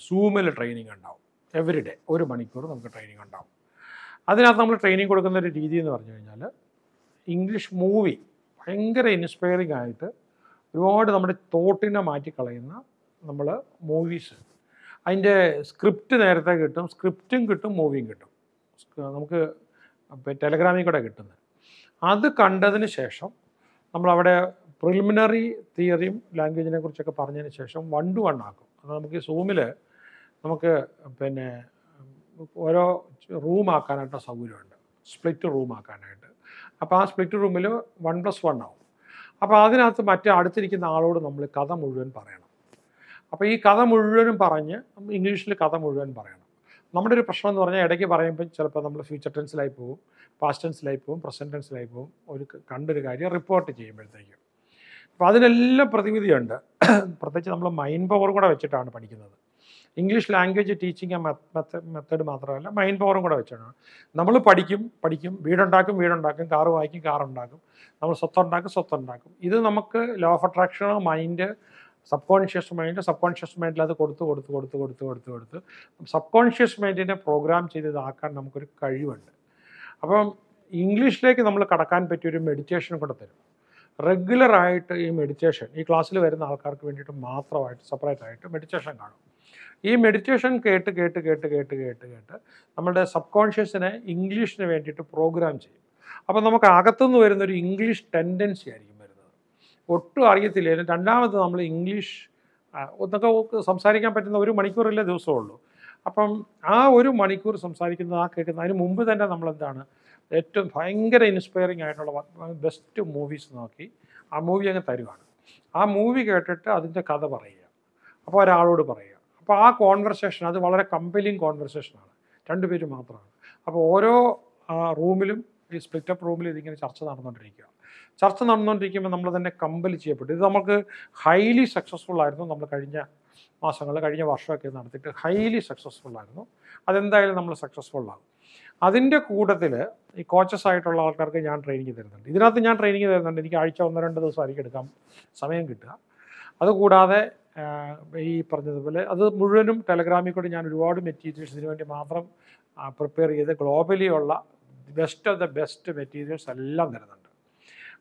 സൂമിൽ ട്രെയിനിങ് ഉണ്ടാവും എവറി ഡേ ഒരു മണിക്കൂർ നമുക്ക് ട്രെയിനിങ് ഉണ്ടാവും അതിനകത്ത് നമ്മൾ ട്രെയിനിങ് കൊടുക്കുന്ന ഒരു രീതി എന്ന് പറഞ്ഞു കഴിഞ്ഞാൽ ഇംഗ്ലീഷ് മൂവി ഭയങ്കര ഇൻസ്പയറിംഗ് ആയിട്ട് ഒരുപാട് നമ്മുടെ തോട്ടിനെ മാറ്റിക്കളയുന്ന നമ്മൾ മൂവീസ് അതിൻ്റെ സ്ക്രിപ്റ്റ് നേരത്തെ കിട്ടും സ്ക്രിപ്റ്റും കിട്ടും മൂവിയും കിട്ടും നമുക്ക് ടെലഗ്രാമിൽ കൂടെ കിട്ടുന്നത് അത് കണ്ടതിന് ശേഷം നമ്മളവിടെ പ്രിലിമിനറി തിയറിയും ലാംഗ്വേജിനെ കുറിച്ചൊക്കെ പറഞ്ഞതിന് ശേഷം വൺ ടു വൺ ആക്കും അത് നമുക്ക് ഈ സൂമിൽ നമുക്ക് പിന്നെ ഓരോ റൂമാക്കാനായിട്ട് സൗകര്യമുണ്ട് സ്പ്ലിറ്റ് റൂമാക്കാനായിട്ട് അപ്പോൾ ആ സ്പ്ലിറ്റ് റൂമിൽ വൺ പ്ലസ് വൺ ആവും അപ്പോൾ അതിനകത്ത് മറ്റേ അടുത്തിരിക്കുന്ന ആളോട് നമ്മൾ കഥ മുഴുവൻ പറയണം അപ്പോൾ ഈ കഥ മുഴുവനും പറഞ്ഞ് ഇംഗ്ലീഷിൽ കഥ മുഴുവൻ പറയണം നമ്മുടെ ഒരു പ്രശ്നം എന്ന് പറഞ്ഞാൽ ഇടയ്ക്ക് പറയുമ്പോൾ ചിലപ്പോൾ നമ്മൾ ഫ്യൂച്ചർ ടെൻസിലായി പോകും പാസ്റ്റ് ടെൻസിലായി പോകും പ്രസൻറ്റ് ടെൻസിലായി പോകും ഒരു കണ്ടൊരു കാര്യം റിപ്പോർട്ട് ചെയ്യുമ്പോഴത്തേക്കും അപ്പോൾ അതിനെല്ലാം പ്രതിവിധിയുണ്ട് പ്രത്യേകിച്ച് നമ്മൾ മൈൻഡ് പവർ കൂടെ വെച്ചിട്ടാണ് പഠിക്കുന്നത് ഇംഗ്ലീഷ് ലാംഗ്വേജ് ടീച്ചിങ് മെത്തേഡ് മാത്രമല്ല മൈൻഡ് പവറും കൂടെ വെച്ചാണ് നമ്മൾ പഠിക്കും പഠിക്കും വീടുണ്ടാക്കും വീടുണ്ടാക്കും കാറ് വാങ്ങിക്കും കാറുണ്ടാക്കും നമ്മൾ സ്വത്തുണ്ടാക്കും സ്വത്തുണ്ടാക്കും ഇത് നമുക്ക് law of attraction mind subconscious mind subconscious മൈൻഡിൽ അത് കൊടുത്ത് കൊടുത്ത് കൊടുത്ത് കൊടുത്ത് കൊടുത്ത് കൊടുത്ത് സബ് കോൺഷ്യസ് മൈൻഡിനെ പ്രോഗ്രാം ചെയ്ത് ഇതാക്കാൻ നമുക്കൊരു കഴിവുണ്ട് അപ്പം ഇംഗ്ലീഷിലേക്ക് നമ്മൾ കടക്കാൻ പറ്റിയൊരു മെഡിറ്റേഷൻ കൂടെ തരും റെഗുലറായിട്ട് ഈ മെഡിറ്റേഷൻ ഈ ക്ലാസ്സിൽ വരുന്ന ആൾക്കാർക്ക് വേണ്ടിയിട്ട് മാത്രമായിട്ട് സെപ്പറേറ്റ് ആയിട്ട് മെഡിറ്റേഷൻ കാണും ഈ മെഡിറ്റേഷൻ കേട്ട് കേട്ട് കേട്ട് കേട്ട് കേട്ട് കേട്ട് നമ്മുടെ സബ് കോൺഷ്യസിനെ ഇംഗ്ലീഷിന് വേണ്ടിയിട്ട് പ്രോഗ്രാം ചെയ്യും അപ്പോൾ നമുക്ക് അകത്തുനിന്ന് വരുന്നൊരു ഇംഗ്ലീഷ് ടെൻഡൻസി ആയിരിക്കും വരുന്നത് ഒട്ടും അറിയത്തില്ല രണ്ടാമത് നമ്മൾ ഇംഗ്ലീഷ് ഒന്നൊക്കെ സംസാരിക്കാൻ പറ്റുന്ന ഒരു മണിക്കൂറല്ലേ ദിവസമുള്ളൂ അപ്പം ആ ഒരു മണിക്കൂർ സംസാരിക്കുന്നത് ആ കേൾക്കുന്ന അതിന് മുമ്പ് തന്നെ നമ്മളെന്താണ് ഏറ്റവും ഭയങ്കര ഇൻസ്പയറിംഗ് ആയിട്ടുള്ള ബെസ്റ്റ് മൂവീസ് നോക്കി ആ മൂവി അങ്ങ് തരുവാണ് ആ മൂവി കേട്ടിട്ട് അതിൻ്റെ കഥ പറയുക അപ്പോൾ ഒരാളോട് പറയുക അപ്പോൾ ആ കോൺവെർസേഷൻ അത് വളരെ കമ്പലിങ് കോൺവെർസേഷനാണ് പേര് മാത്രമാണ് അപ്പോൾ ഓരോ റൂമിലും ഈ സ്പ്ലിറ്റപ്പ് റൂമിൽ ഇതിങ്ങനെ ചർച്ച നടന്നുകൊണ്ടിരിക്കുക ചർച്ച നടന്നുകൊണ്ടിരിക്കുമ്പോൾ നമ്മൾ തന്നെ കമ്പൽ ചെയ്യപ്പെട്ടു ഇത് നമുക്ക് ഹൈലി സക്സസ്ഫുൾ ആയിരുന്നു നമ്മൾ കഴിഞ്ഞ മാസങ്ങൾ കഴിഞ്ഞ വർഷമൊക്കെ നടത്തിയിട്ട് ഹൈലി സക്സസ്ഫുൾ ആയിരുന്നു അതെന്തായാലും നമ്മൾ സക്സസ്ഫുൾ ആകും അതിൻ്റെ കൂട്ടത്തിൽ ഈ കോച്ചസ് ആയിട്ടുള്ള ആൾക്കാർക്ക് ഞാൻ ട്രെയിനിങ് തരുന്നുണ്ട് ഇതിനകത്ത് ഞാൻ ട്രെയിനിങ് തരുന്നുണ്ട് എനിക്ക് ആഴ്ച ഒന്നോ ദിവസം ദിവസമായിരിക്കും എടുക്കാം സമയം കിട്ടുക അതുകൂടാതെ ഈ പറഞ്ഞതുപോലെ അത് മുഴുവനും ടെലഗ്രാമിൽ കൂടി ഞാൻ ഒരുപാട് മെറ്റീരിയൽസ് ഇതിനു വേണ്ടി മാത്രം പ്രിപ്പയർ ചെയ്ത് ഗ്ലോബലി ഉള്ള best of the best materials എല്ലാം തരുന്നുണ്ട്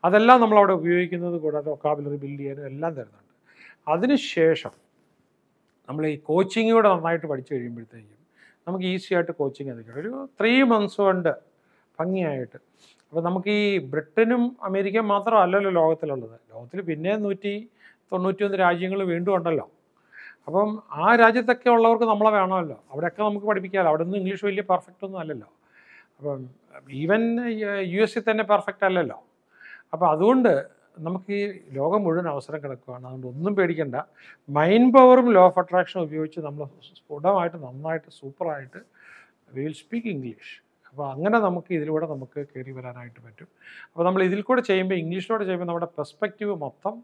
അതെല്ലാം നമ്മളവിടെ ഉപയോഗിക്കുന്നത് കൂടാതെ ഒക്കാബിലറി ബിൽഡ് ചെയ്യാനും എല്ലാം തരുന്നുണ്ട് അതിനുശേഷം നമ്മൾ ഈ കോച്ചിങ് കൂടെ നന്നായിട്ട് പഠിച്ചു കഴിയുമ്പോഴത്തേക്കും നമുക്ക് ഈസി ആയിട്ട് കോച്ചിങ് എത്തിക്കണം ഒരു ത്രീ മന്ത്സ് കൊണ്ട് ഭംഗിയായിട്ട് അപ്പോൾ നമുക്ക് ഈ ബ്രിട്ടനും അമേരിക്കയും അല്ലല്ലോ ലോകത്തിലുള്ളത് ലോകത്തിൽ പിന്നെ നൂറ്റി ഒന്ന് രാജ്യങ്ങൾ വീണ്ടും ഉണ്ടല്ലോ അപ്പം ആ രാജ്യത്തൊക്കെ ഉള്ളവർക്ക് നമ്മളെ വേണമല്ലോ അവിടെയൊക്കെ നമുക്ക് പഠിപ്പിക്കാമല്ലോ അവിടെ നിന്ന് ഇംഗ്ലീഷ് വലിയ പെർഫെക്റ്റ് ഒന്നും അല്ലല്ലോ അപ്പം ഈവൻ യു എസിൽ തന്നെ പെർഫെക്റ്റ് അല്ലല്ലോ അപ്പോൾ അതുകൊണ്ട് നമുക്ക് ഈ ലോകം മുഴുവൻ അവസരം കിടക്കുകയാണ് അതുകൊണ്ട് ഒന്നും പേടിക്കേണ്ട മൈൻഡ് പവറും ലോ ഓഫ് അട്രാക്ഷനും ഉപയോഗിച്ച് നമ്മൾ സ്ഫുടമായിട്ട് നന്നായിട്ട് സൂപ്പറായിട്ട് വിൽ സ്പീക്ക് ഇംഗ്ലീഷ് അപ്പോൾ അങ്ങനെ നമുക്ക് ഇതിലൂടെ നമുക്ക് കയറി വരാനായിട്ട് പറ്റും അപ്പോൾ നമ്മൾ ഇതിൽ കൂടെ ചെയ്യുമ്പോൾ ഇംഗ്ലീഷിലൂടെ ചെയ്യുമ്പോൾ നമ്മുടെ പെർസ്പെക്റ്റീവ് മൊത്തം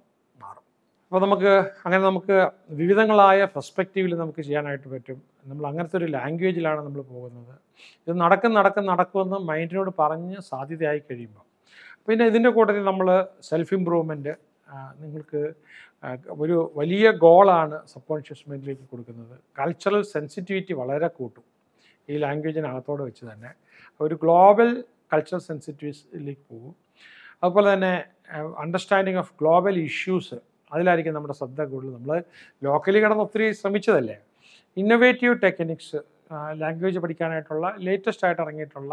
അപ്പോൾ നമുക്ക് അങ്ങനെ നമുക്ക് വിവിധങ്ങളായ പെർസ്പെക്റ്റീവിൽ നമുക്ക് ചെയ്യാനായിട്ട് പറ്റും നമ്മൾ അങ്ങനത്തെ ഒരു ലാംഗ്വേജിലാണ് നമ്മൾ പോകുന്നത് ഇത് നടക്കും നടക്കും നടക്കുമെന്ന് മൈൻഡിനോട് പറഞ്ഞ് സാധ്യതയായി കഴിയുമ്പോൾ പിന്നെ ഇതിൻ്റെ കൂട്ടത്തിൽ നമ്മൾ സെൽഫ് ഇമ്പ്രൂവ്മെൻറ്റ് നിങ്ങൾക്ക് ഒരു വലിയ ഗോളാണ് സബ് കോൺഷ്യസ് മൈൻഡിലേക്ക് കൊടുക്കുന്നത് കൾച്ചറൽ സെൻസിറ്റിവിറ്റി വളരെ കൂട്ടും ഈ ലാംഗ്വേജിനകത്തോടെ വെച്ച് തന്നെ ഒരു ഗ്ലോബൽ കൾച്ചറൽ സെൻസിറ്റിവിറ്റിയിലേക്ക് പോകും അതുപോലെ തന്നെ അണ്ടർസ്റ്റാൻഡിങ് ഓഫ് ഗ്ലോബൽ ഇഷ്യൂസ് അതിലായിരിക്കും നമ്മുടെ ശ്രദ്ധ കൂടുതൽ നമ്മൾ ലോക്കലി കിടന്ന് ഒത്തിരി ശ്രമിച്ചതല്ലേ ഇന്നൊവേറ്റീവ് ടെക്നിക്സ് ലാംഗ്വേജ് പഠിക്കാനായിട്ടുള്ള ലേറ്റസ്റ്റ് ആയിട്ട് ഇറങ്ങിയിട്ടുള്ള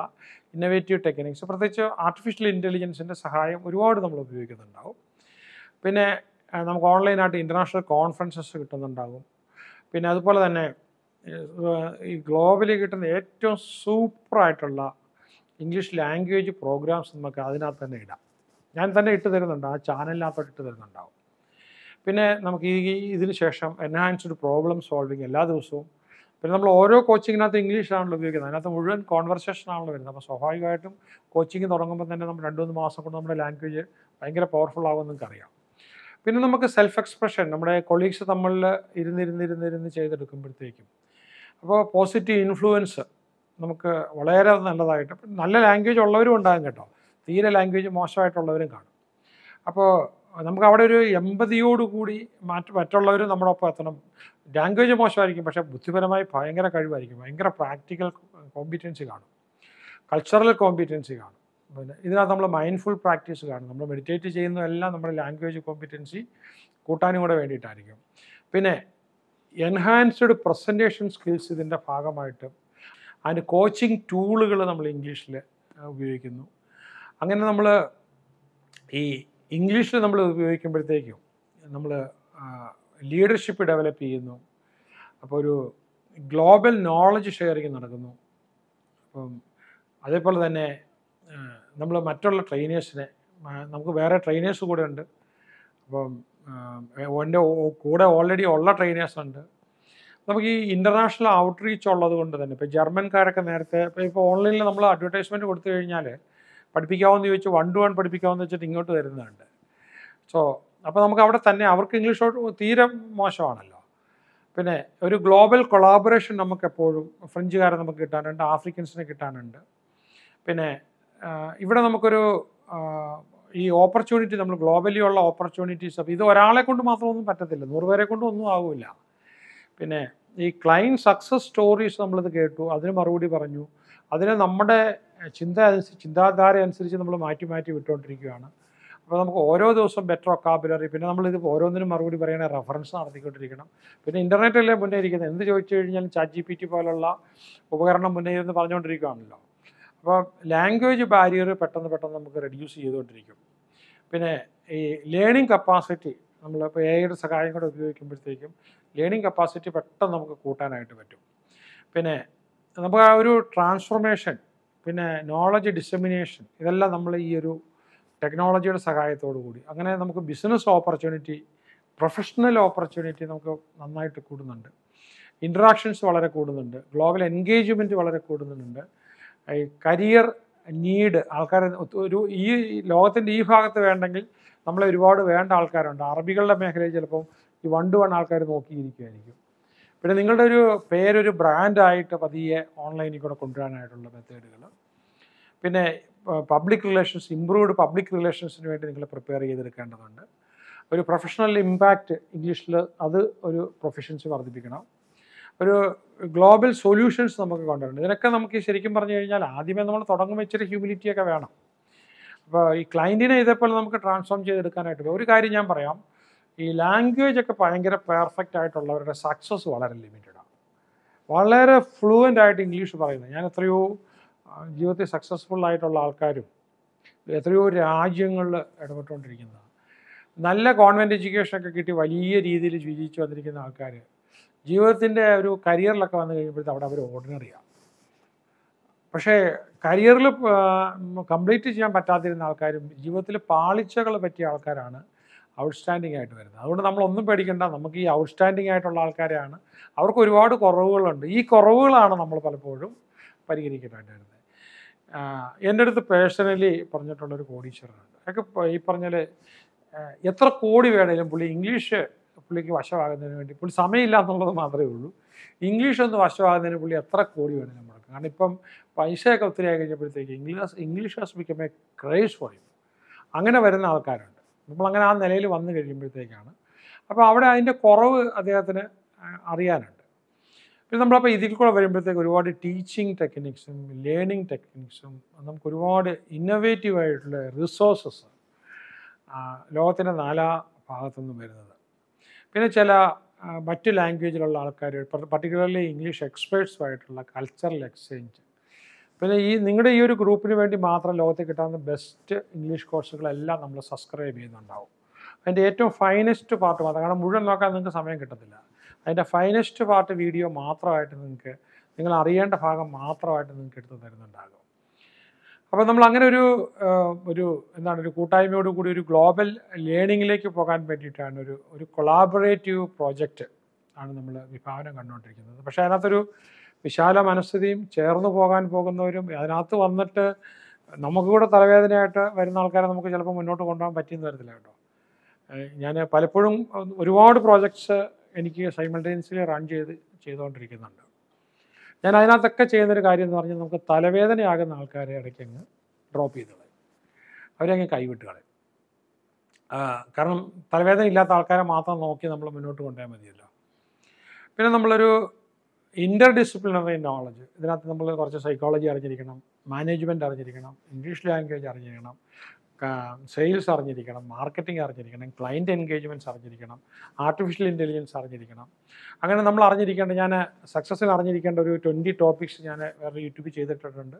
ഇന്നൊവേറ്റീവ് ടെക്നിക്സ് പ്രത്യേകിച്ച് ആർട്ടിഫിഷ്യൽ ഇൻ്റലിജൻസിൻ്റെ സഹായം ഒരുപാട് നമ്മൾ ഉപയോഗിക്കുന്നുണ്ടാവും പിന്നെ നമുക്ക് ഓൺലൈനായിട്ട് ഇൻ്റർനാഷണൽ കോൺഫറൻസസ് കിട്ടുന്നുണ്ടാകും പിന്നെ അതുപോലെ തന്നെ ഈ ഗ്ലോബലി കിട്ടുന്ന ഏറ്റവും സൂപ്പറായിട്ടുള്ള ഇംഗ്ലീഷ് ലാംഗ്വേജ് പ്രോഗ്രാംസ് നമുക്ക് അതിനകത്ത് തന്നെ ഇടാം ഞാൻ തന്നെ ഇട്ട് തരുന്നുണ്ട് ആ ചാനലിനകത്തോട്ട് ഇട്ട് തരുന്നുണ്ടാവും പിന്നെ നമുക്ക് ഈ ഇതിന് ശേഷം എൻഹാൻസ്ഡ് പ്രോബ്ലം സോൾവിങ് എല്ലാ ദിവസവും പിന്നെ നമ്മൾ ഓരോ കോച്ചിങ്ങിനകത്ത് ഇംഗ്ലീഷാണല്ലോ ഉപയോഗിക്കുന്നത് അതിനകത്ത് മുഴുവൻ കോൺവെർസേഷനാണല്ലോ വരുന്നത് അപ്പോൾ സ്വാഭാവികമായിട്ടും കോച്ചിങ് തുടങ്ങുമ്പോൾ തന്നെ നമ്മൾ രണ്ട് മൂന്ന് മാസം കൊണ്ട് നമ്മുടെ ലാംഗ്വേജ് ഭയങ്കര പവർഫുൾ ആകുമെന്ന് അറിയാം പിന്നെ നമുക്ക് സെൽഫ് എക്സ്പ്രഷൻ നമ്മുടെ കൊളീഗ്സ് തമ്മിൽ ഇരുന്നിരുന്നിരുന്നിരുന്ന് ചെയ്തെടുക്കുമ്പോഴത്തേക്കും അപ്പോൾ പോസിറ്റീവ് ഇൻഫ്ലുവൻസ് നമുക്ക് വളരെ നല്ലതായിട്ട് നല്ല ലാംഗ്വേജ് ഉള്ളവരും ഉണ്ടാകും കേട്ടോ തീരെ ലാംഗ്വേജ് മോശമായിട്ടുള്ളവരും കാണും അപ്പോൾ നമുക്ക് അവിടെ ഒരു എമ്പതിയോടുകൂടി മറ്റ് മറ്റുള്ളവർ നമ്മുടെ ഒപ്പം എത്തണം ലാംഗ്വേജ് മോശമായിരിക്കും പക്ഷേ ബുദ്ധിപരമായി ഭയങ്കര കഴിവായിരിക്കും ഭയങ്കര പ്രാക്ടിക്കൽ കോമ്പിറ്റൻസി കാണും കൾച്ചറൽ കോമ്പിറ്റൻസി കാണും പിന്നെ ഇതിനകത്ത് നമ്മൾ മൈൻഡ്ഫുൾ പ്രാക്ടീസ് കാണും നമ്മൾ മെഡിറ്റേറ്റ് ചെയ്യുന്നതെല്ലാം നമ്മുടെ ലാംഗ്വേജ് കോമ്പിറ്റൻസി കൂട്ടാനും കൂടെ വേണ്ടിയിട്ടായിരിക്കും പിന്നെ എൻഹാൻസ്ഡ് പ്രസൻറ്റേഷൻ സ്കിൽസ് ഇതിൻ്റെ ഭാഗമായിട്ട് അതിന് കോച്ചിങ് ടൂളുകൾ നമ്മൾ ഇംഗ്ലീഷിൽ ഉപയോഗിക്കുന്നു അങ്ങനെ നമ്മൾ ഈ ഇംഗ്ലീഷിൽ നമ്മൾ ഉപയോഗിക്കുമ്പോഴത്തേക്കും നമ്മൾ ലീഡർഷിപ്പ് ഡെവലപ്പ് ചെയ്യുന്നു അപ്പോൾ ഒരു ഗ്ലോബൽ നോളജ് ഷെയറിങ് നടക്കുന്നു അപ്പം അതേപോലെ തന്നെ നമ്മൾ മറ്റുള്ള ട്രെയിനേഴ്സിനെ നമുക്ക് വേറെ ട്രെയിനേഴ്സ് കൂടെ ഉണ്ട് അപ്പം എൻ്റെ കൂടെ ഓൾറെഡി ഉള്ള ട്രെയിനേഴ്സ് ഉണ്ട് നമുക്ക് ഈ ഇൻ്റർനാഷണൽ ഔട്ട് റീച്ച് ഉള്ളത് കൊണ്ട് തന്നെ ഇപ്പോൾ ജർമ്മൻകാരൊക്കെ നേരത്തെ ഇപ്പോൾ ഓൺലൈനിൽ നമ്മൾ അഡ്വർടൈസ്മെൻറ്റ് കൊടുത്തു കഴിഞ്ഞാൽ പഠിപ്പിക്കാമെന്ന് ചോദിച്ച് വൺ ടു വൺ പഠിപ്പിക്കാമെന്ന് വെച്ചിട്ട് ഇങ്ങോട്ട് വരുന്നുണ്ട് സോ അപ്പോൾ നമുക്ക് അവിടെ തന്നെ അവർക്ക് ഇംഗ്ലീഷോട്ട് തീരെ മോശമാണല്ലോ പിന്നെ ഒരു ഗ്ലോബൽ കൊളാബറേഷൻ നമുക്ക് എപ്പോഴും ഫ്രഞ്ചുകാരെ നമുക്ക് കിട്ടാനുണ്ട് ആഫ്രിക്കൻസിനെ കിട്ടാനുണ്ട് പിന്നെ ഇവിടെ നമുക്കൊരു ഈ ഓപ്പർച്യൂണിറ്റി നമ്മൾ ഗ്ലോബലി ഉള്ള ഓപ്പർച്യൂണിറ്റീസ് അപ്പോൾ ഇത് ഒരാളെ കൊണ്ട് മാത്രമൊന്നും പറ്റത്തില്ല നൂറുപേരെ കൊണ്ടും ഒന്നും ആകില്ല പിന്നെ ഈ ക്ലൈൻ സക്സസ് സ്റ്റോറീസ് നമ്മളിത് കേട്ടു അതിന് മറുപടി പറഞ്ഞു അതിന് നമ്മുടെ ചിന്ത ചിന്താധാര അനുസരിച്ച് നമ്മൾ മാറ്റി മാറ്റി വിട്ടുകൊണ്ടിരിക്കുകയാണ് അപ്പോൾ നമുക്ക് ഓരോ ദിവസവും ബെറ്റർ ഒക്കാബുലറി പിന്നെ നമ്മളിത് ഓരോന്നിനും മറുപടി പറയുന്ന റെഫറൻസ് നടത്തിക്കൊണ്ടിരിക്കണം പിന്നെ ഇൻ്റർനെറ്റല്ലേ മുന്നേ ഇരിക്കുന്നത് എന്ത് ചോദിച്ചു കഴിഞ്ഞാൽ ചാറ്റ് ജി പി ടി പോലുള്ള ഉപകരണം മുന്നേ ഇരുന്ന് പറഞ്ഞുകൊണ്ടിരിക്കുകയാണല്ലോ അപ്പോൾ ലാംഗ്വേജ് ബാരിയർ പെട്ടെന്ന് പെട്ടെന്ന് നമുക്ക് റെഡ്യൂസ് ചെയ്തുകൊണ്ടിരിക്കും പിന്നെ ഈ ലേണിംഗ് കപ്പാസിറ്റി നമ്മളിപ്പോൾ എ ഐയുടെ സഹായം കൂടെ ഉപയോഗിക്കുമ്പോഴത്തേക്കും ലേണിംഗ് കപ്പാസിറ്റി പെട്ടെന്ന് നമുക്ക് കൂട്ടാനായിട്ട് പറ്റും പിന്നെ നമുക്ക് ആ ഒരു ട്രാൻസ്ഫോർമേഷൻ പിന്നെ നോളജ് ഡിസമിനേഷൻ ഇതെല്ലാം നമ്മൾ ഈ ഒരു ടെക്നോളജിയുടെ സഹായത്തോടു കൂടി അങ്ങനെ നമുക്ക് ബിസിനസ് ഓപ്പർച്യൂണിറ്റി പ്രൊഫഷണൽ ഓപ്പർച്യൂണിറ്റി നമുക്ക് നന്നായിട്ട് കൂടുന്നുണ്ട് ഇൻട്രാക്ഷൻസ് വളരെ കൂടുന്നുണ്ട് ഗ്ലോബൽ എൻഗേജ്മെൻറ്റ് വളരെ കൂടുന്നുണ്ട് ഈ കരിയർ നീഡ് ആൾക്കാർ ഒരു ഈ ലോകത്തിൻ്റെ ഈ ഭാഗത്ത് വേണ്ടെങ്കിൽ നമ്മളെ ഒരുപാട് വേണ്ട ആൾക്കാരുണ്ട് അറബികളുടെ മേഖലയിൽ ചിലപ്പം ഈ വൺ ടു വൺ ആൾക്കാർ നോക്കിയിരിക്കുമായിരിക്കും പിന്നെ നിങ്ങളുടെ ഒരു പേരൊരു ബ്രാൻഡായിട്ട് പതിയെ ഓൺലൈനിൽ കൂടെ കൊണ്ടുവരാനായിട്ടുള്ള മെത്തേഡുകൾ പിന്നെ പബ്ലിക് റിലേഷൻസ് ഇംപ്രൂവ്ഡ് പബ്ലിക് റിലേഷൻസിന് വേണ്ടി നിങ്ങൾ പ്രിപ്പയർ ചെയ്തെടുക്കേണ്ടതുണ്ട് ഒരു പ്രൊഫഷണൽ ഇമ്പാക്റ്റ് ഇംഗ്ലീഷിൽ അത് ഒരു പ്രൊഫഷൻസി വർദ്ധിപ്പിക്കണം ഒരു ഗ്ലോബൽ സൊല്യൂഷൻസ് നമുക്ക് കൊണ്ടുവരണം ഇതിനൊക്കെ നമുക്ക് ശരിക്കും പറഞ്ഞു കഴിഞ്ഞാൽ ആദ്യമേ നമ്മൾ തുടങ്ങുമ്പോൾ വെച്ചൊരു ഹ്യൂമിലിറ്റിയൊക്കെ വേണം അപ്പോൾ ഈ ക്ലയൻറ്റിനെ ഇതേപോലെ നമുക്ക് ട്രാൻസ്ഫോം ചെയ്തെടുക്കാനായിട്ട് ഒരു കാര്യം ഞാൻ പറയാം ഈ ലാംഗ്വേജ് ഒക്കെ ഭയങ്കര പെർഫെക്റ്റ് ആയിട്ടുള്ളവരുടെ സക്സസ് വളരെ ലിമിറ്റഡ് ആണ് വളരെ ഫ്ലുവൻ്റ് ആയിട്ട് ഇംഗ്ലീഷ് പറയുന്നത് ഞാൻ എത്രയോ ജീവിതത്തിൽ സക്സസ്ഫുൾ ആയിട്ടുള്ള ആൾക്കാരും എത്രയോ രാജ്യങ്ങളിൽ ഇടപെട്ടുകൊണ്ടിരിക്കുന്നതാണ് നല്ല കോൺവെൻറ്റ് ഒക്കെ കിട്ടി വലിയ രീതിയിൽ വിജയിച്ചു വന്നിരിക്കുന്ന ആൾക്കാർ ജീവിതത്തിൻ്റെ ഒരു കരിയറിലൊക്കെ വന്നു കഴിയുമ്പോഴത്തേക്ക് അവിടെ അവർ ഓർഡിനറിയാണ് പക്ഷേ കരിയറിൽ കംപ്ലീറ്റ് ചെയ്യാൻ പറ്റാതിരുന്ന ആൾക്കാരും ജീവിതത്തിൽ പാളിച്ചകൾ പറ്റിയ ആൾക്കാരാണ് ഔട്ട്സ്റ്റാൻഡിംഗ് ആയിട്ട് വരുന്നത് അതുകൊണ്ട് നമ്മളൊന്നും പേടിക്കേണ്ട നമുക്ക് ഈ ഔട്ട്സ്റ്റാൻഡിംഗ് ആയിട്ടുള്ള ആൾക്കാരെയാണ് അവർക്ക് ഒരുപാട് കുറവുകളുണ്ട് ഈ കുറവുകളാണ് നമ്മൾ പലപ്പോഴും പരിഹരിക്കേണ്ടതായിട്ട് വരുന്നത് എൻ്റെ അടുത്ത് പേഴ്സണലി പറഞ്ഞിട്ടുള്ളൊരു കോടീശ്വരനുണ്ട് അതൊക്കെ ഈ പറഞ്ഞാൽ എത്ര കോടി വേണേലും പുള്ളി ഇംഗ്ലീഷ് പുള്ളിക്ക് വശമാകുന്നതിന് വേണ്ടി പുള്ളി സമയമില്ല എന്നുള്ളത് മാത്രമേ ഉള്ളൂ ഇംഗ്ലീഷ് ഒന്ന് വശമാകുന്നതിന് പുള്ളി എത്ര കോടി വേണേലും മുടക്കും കാരണം ഇപ്പം പൈസയൊക്കെ ഒത്തിരി ആയി കഴിഞ്ഞപ്പോഴത്തേക്ക് English English has become a craze for you അങ്ങനെ വരുന്ന ആൾക്കാരുണ്ട് നമ്മളങ്ങനെ ആ നിലയിൽ വന്നു കഴിയുമ്പോഴത്തേക്കാണ് അപ്പോൾ അവിടെ അതിൻ്റെ കുറവ് അദ്ദേഹത്തിന് അറിയാനുണ്ട് പിന്നെ നമ്മളപ്പോൾ ഇതിൽ കൂടെ വരുമ്പോഴത്തേക്ക് ഒരുപാട് ടീച്ചിങ് ടെക്നിക്സും ലേണിംഗ് ടെക്നിക്സും നമുക്ക് ഒരുപാട് ആയിട്ടുള്ള റിസോഴ്സസ് ലോകത്തിൻ്റെ നാലാ ഭാഗത്തു നിന്നും വരുന്നത് പിന്നെ ചില മറ്റ് ലാംഗ്വേജിലുള്ള ആൾക്കാർ പർട്ടിക്കുലർലി ഇംഗ്ലീഷ് എക്സ്പേർട്സുമായിട്ടുള്ള കൾച്ചറൽ എക്സ്ചേഞ്ച് പിന്നെ ഈ നിങ്ങളുടെ ഈ ഒരു ഗ്രൂപ്പിന് വേണ്ടി മാത്രം ലോകത്ത് കിട്ടാവുന്ന ബെസ്റ്റ് ഇംഗ്ലീഷ് കോഴ്സുകളെല്ലാം നമ്മൾ സബ്സ്ക്രൈബ് ചെയ്യുന്നുണ്ടാവും അതിൻ്റെ ഏറ്റവും ഫൈനസ്റ്റ് പാർട്ട് മാത്രം കാരണം മുഴുവൻ നോക്കാൻ നിങ്ങൾക്ക് സമയം കിട്ടത്തില്ല അതിൻ്റെ ഫൈനസ്റ്റ് പാർട്ട് വീഡിയോ മാത്രമായിട്ട് നിങ്ങൾക്ക് നിങ്ങൾ അറിയേണ്ട ഭാഗം മാത്രമായിട്ട് നിങ്ങൾക്ക് എടുത്ത് തരുന്നുണ്ടാകും അപ്പോൾ നമ്മൾ അങ്ങനെ ഒരു ഒരു എന്താണ് ഒരു കൂട്ടായ്മയോട് കൂടി ഒരു ഗ്ലോബൽ ലേണിങ്ങിലേക്ക് പോകാൻ വേണ്ടിയിട്ടാണ് ഒരു ഒരു കൊളാബറേറ്റീവ് പ്രോജക്റ്റ് ആണ് നമ്മൾ വിഭാവനം കണ്ടുകൊണ്ടിരിക്കുന്നത് പക്ഷേ അതിനകത്തൊരു വിശാല മനസ്ഥിതിയും ചേർന്ന് പോകാൻ പോകുന്നവരും അതിനകത്ത് വന്നിട്ട് നമുക്ക് കൂടെ തലവേദനയായിട്ട് വരുന്ന ആൾക്കാരെ നമുക്ക് ചിലപ്പോൾ മുന്നോട്ട് കൊണ്ടുപോകാൻ പറ്റിയെന്ന് തരത്തില്ല കേട്ടോ ഞാൻ പലപ്പോഴും ഒരുപാട് പ്രോജക്ട്സ് എനിക്ക് സൈമൾട്ടേനിയസ്ലി റൺ ചെയ്ത് ചെയ്തുകൊണ്ടിരിക്കുന്നുണ്ട് ഞാൻ അതിനകത്തൊക്കെ ചെയ്യുന്നൊരു കാര്യം എന്ന് പറഞ്ഞാൽ നമുക്ക് തലവേദനയാകുന്ന ആൾക്കാരെ ഇടയ്ക്ക് അങ്ങ് ഡ്രോപ്പ് ചെയ്ത് കളയും അവരങ്ങ് കൈവിട്ട് കളയും കാരണം തലവേദന ഇല്ലാത്ത ആൾക്കാരെ മാത്രം നോക്കി നമ്മൾ മുന്നോട്ട് കൊണ്ടുപോയാൽ മതിയല്ലോ പിന്നെ നമ്മളൊരു ഇൻ്റർ ഡിസിപ്ലിനറി നോളജ് ഇതിനകത്ത് നമ്മൾ കുറച്ച് സൈക്കോളജി അറിഞ്ഞിരിക്കണം മാനേജ്മെൻറ്റ് അറിഞ്ഞിരിക്കണം ഇംഗ്ലീഷ് ലാംഗ്വേജ് അറിഞ്ഞിരിക്കണം സെയിൽസ് അറിഞ്ഞിരിക്കണം മാർക്കറ്റിംഗ് അറിഞ്ഞിരിക്കണം ക്ലയൻറ്റ് എൻഗേജ്മെൻറ്റ്സ് അറിഞ്ഞിരിക്കണം ആർട്ടിഫിഷ്യൽ ഇൻ്റലിജൻസ് അറിഞ്ഞിരിക്കണം അങ്ങനെ നമ്മൾ അറിഞ്ഞിരിക്കേണ്ട ഞാൻ സക്സസ്സിൽ അറിഞ്ഞിരിക്കേണ്ട ഒരു ട്വൻറ്റി ടോപ്പിക്സ് ഞാൻ വേറെ യൂട്യൂബിൽ ചെയ്തിട്ടുണ്ട്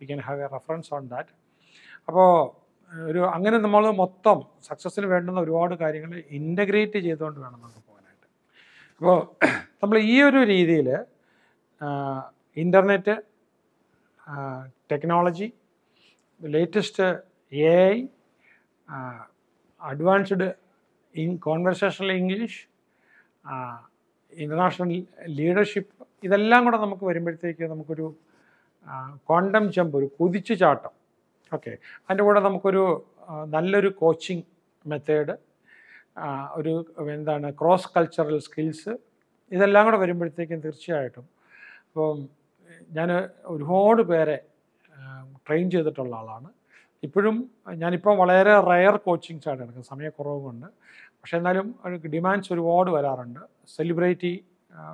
we can have a reference on that അപ്പോൾ ഒരു അങ്ങനെ നമ്മൾ മൊത്തം സക്സസ്സിന് വേണ്ടുന്ന ഒരുപാട് കാര്യങ്ങൾ ഇൻ്റഗ്രേറ്റ് ചെയ്തുകൊണ്ട് വേണം നമുക്ക് പോകാനായിട്ട് അപ്പോൾ നമ്മൾ ഈ ഒരു രീതിയിൽ internet technology latest A I advanced in conversational English international leadership ഇതെല്ലാം കൂടെ നമുക്ക് വരുമ്പോഴത്തേക്ക് നമുക്കൊരു ക്വാണ്ടം ജമ്പ് ഒരു കുതിച്ചു ചാട്ടം ഓക്കെ അതിൻ്റെ കൂടെ നമുക്കൊരു നല്ലൊരു കോച്ചിങ് മെത്തേഡ് ഒരു എന്താണ് ക്രോസ് കൾച്ചറൽ സ്കിൽസ് ഇതെല്ലാം കൂടെ വരുമ്പോഴത്തേക്കും തീർച്ചയായിട്ടും ഇപ്പം ഞാൻ ഒരുപാട് പേരെ ട്രെയിൻ ചെയ്തിട്ടുള്ള ആളാണ് ഇപ്പോഴും ഞാനിപ്പം വളരെ റയർ കോച്ചിങ്സ് ആയിട്ട് എടുക്കുന്നത് സമയക്കുറവ് കൊണ്ട് പക്ഷേ എന്നാലും ഡിമാൻഡ്സ് ഒരുപാട് വരാറുണ്ട് സെലിബ്രിറ്റി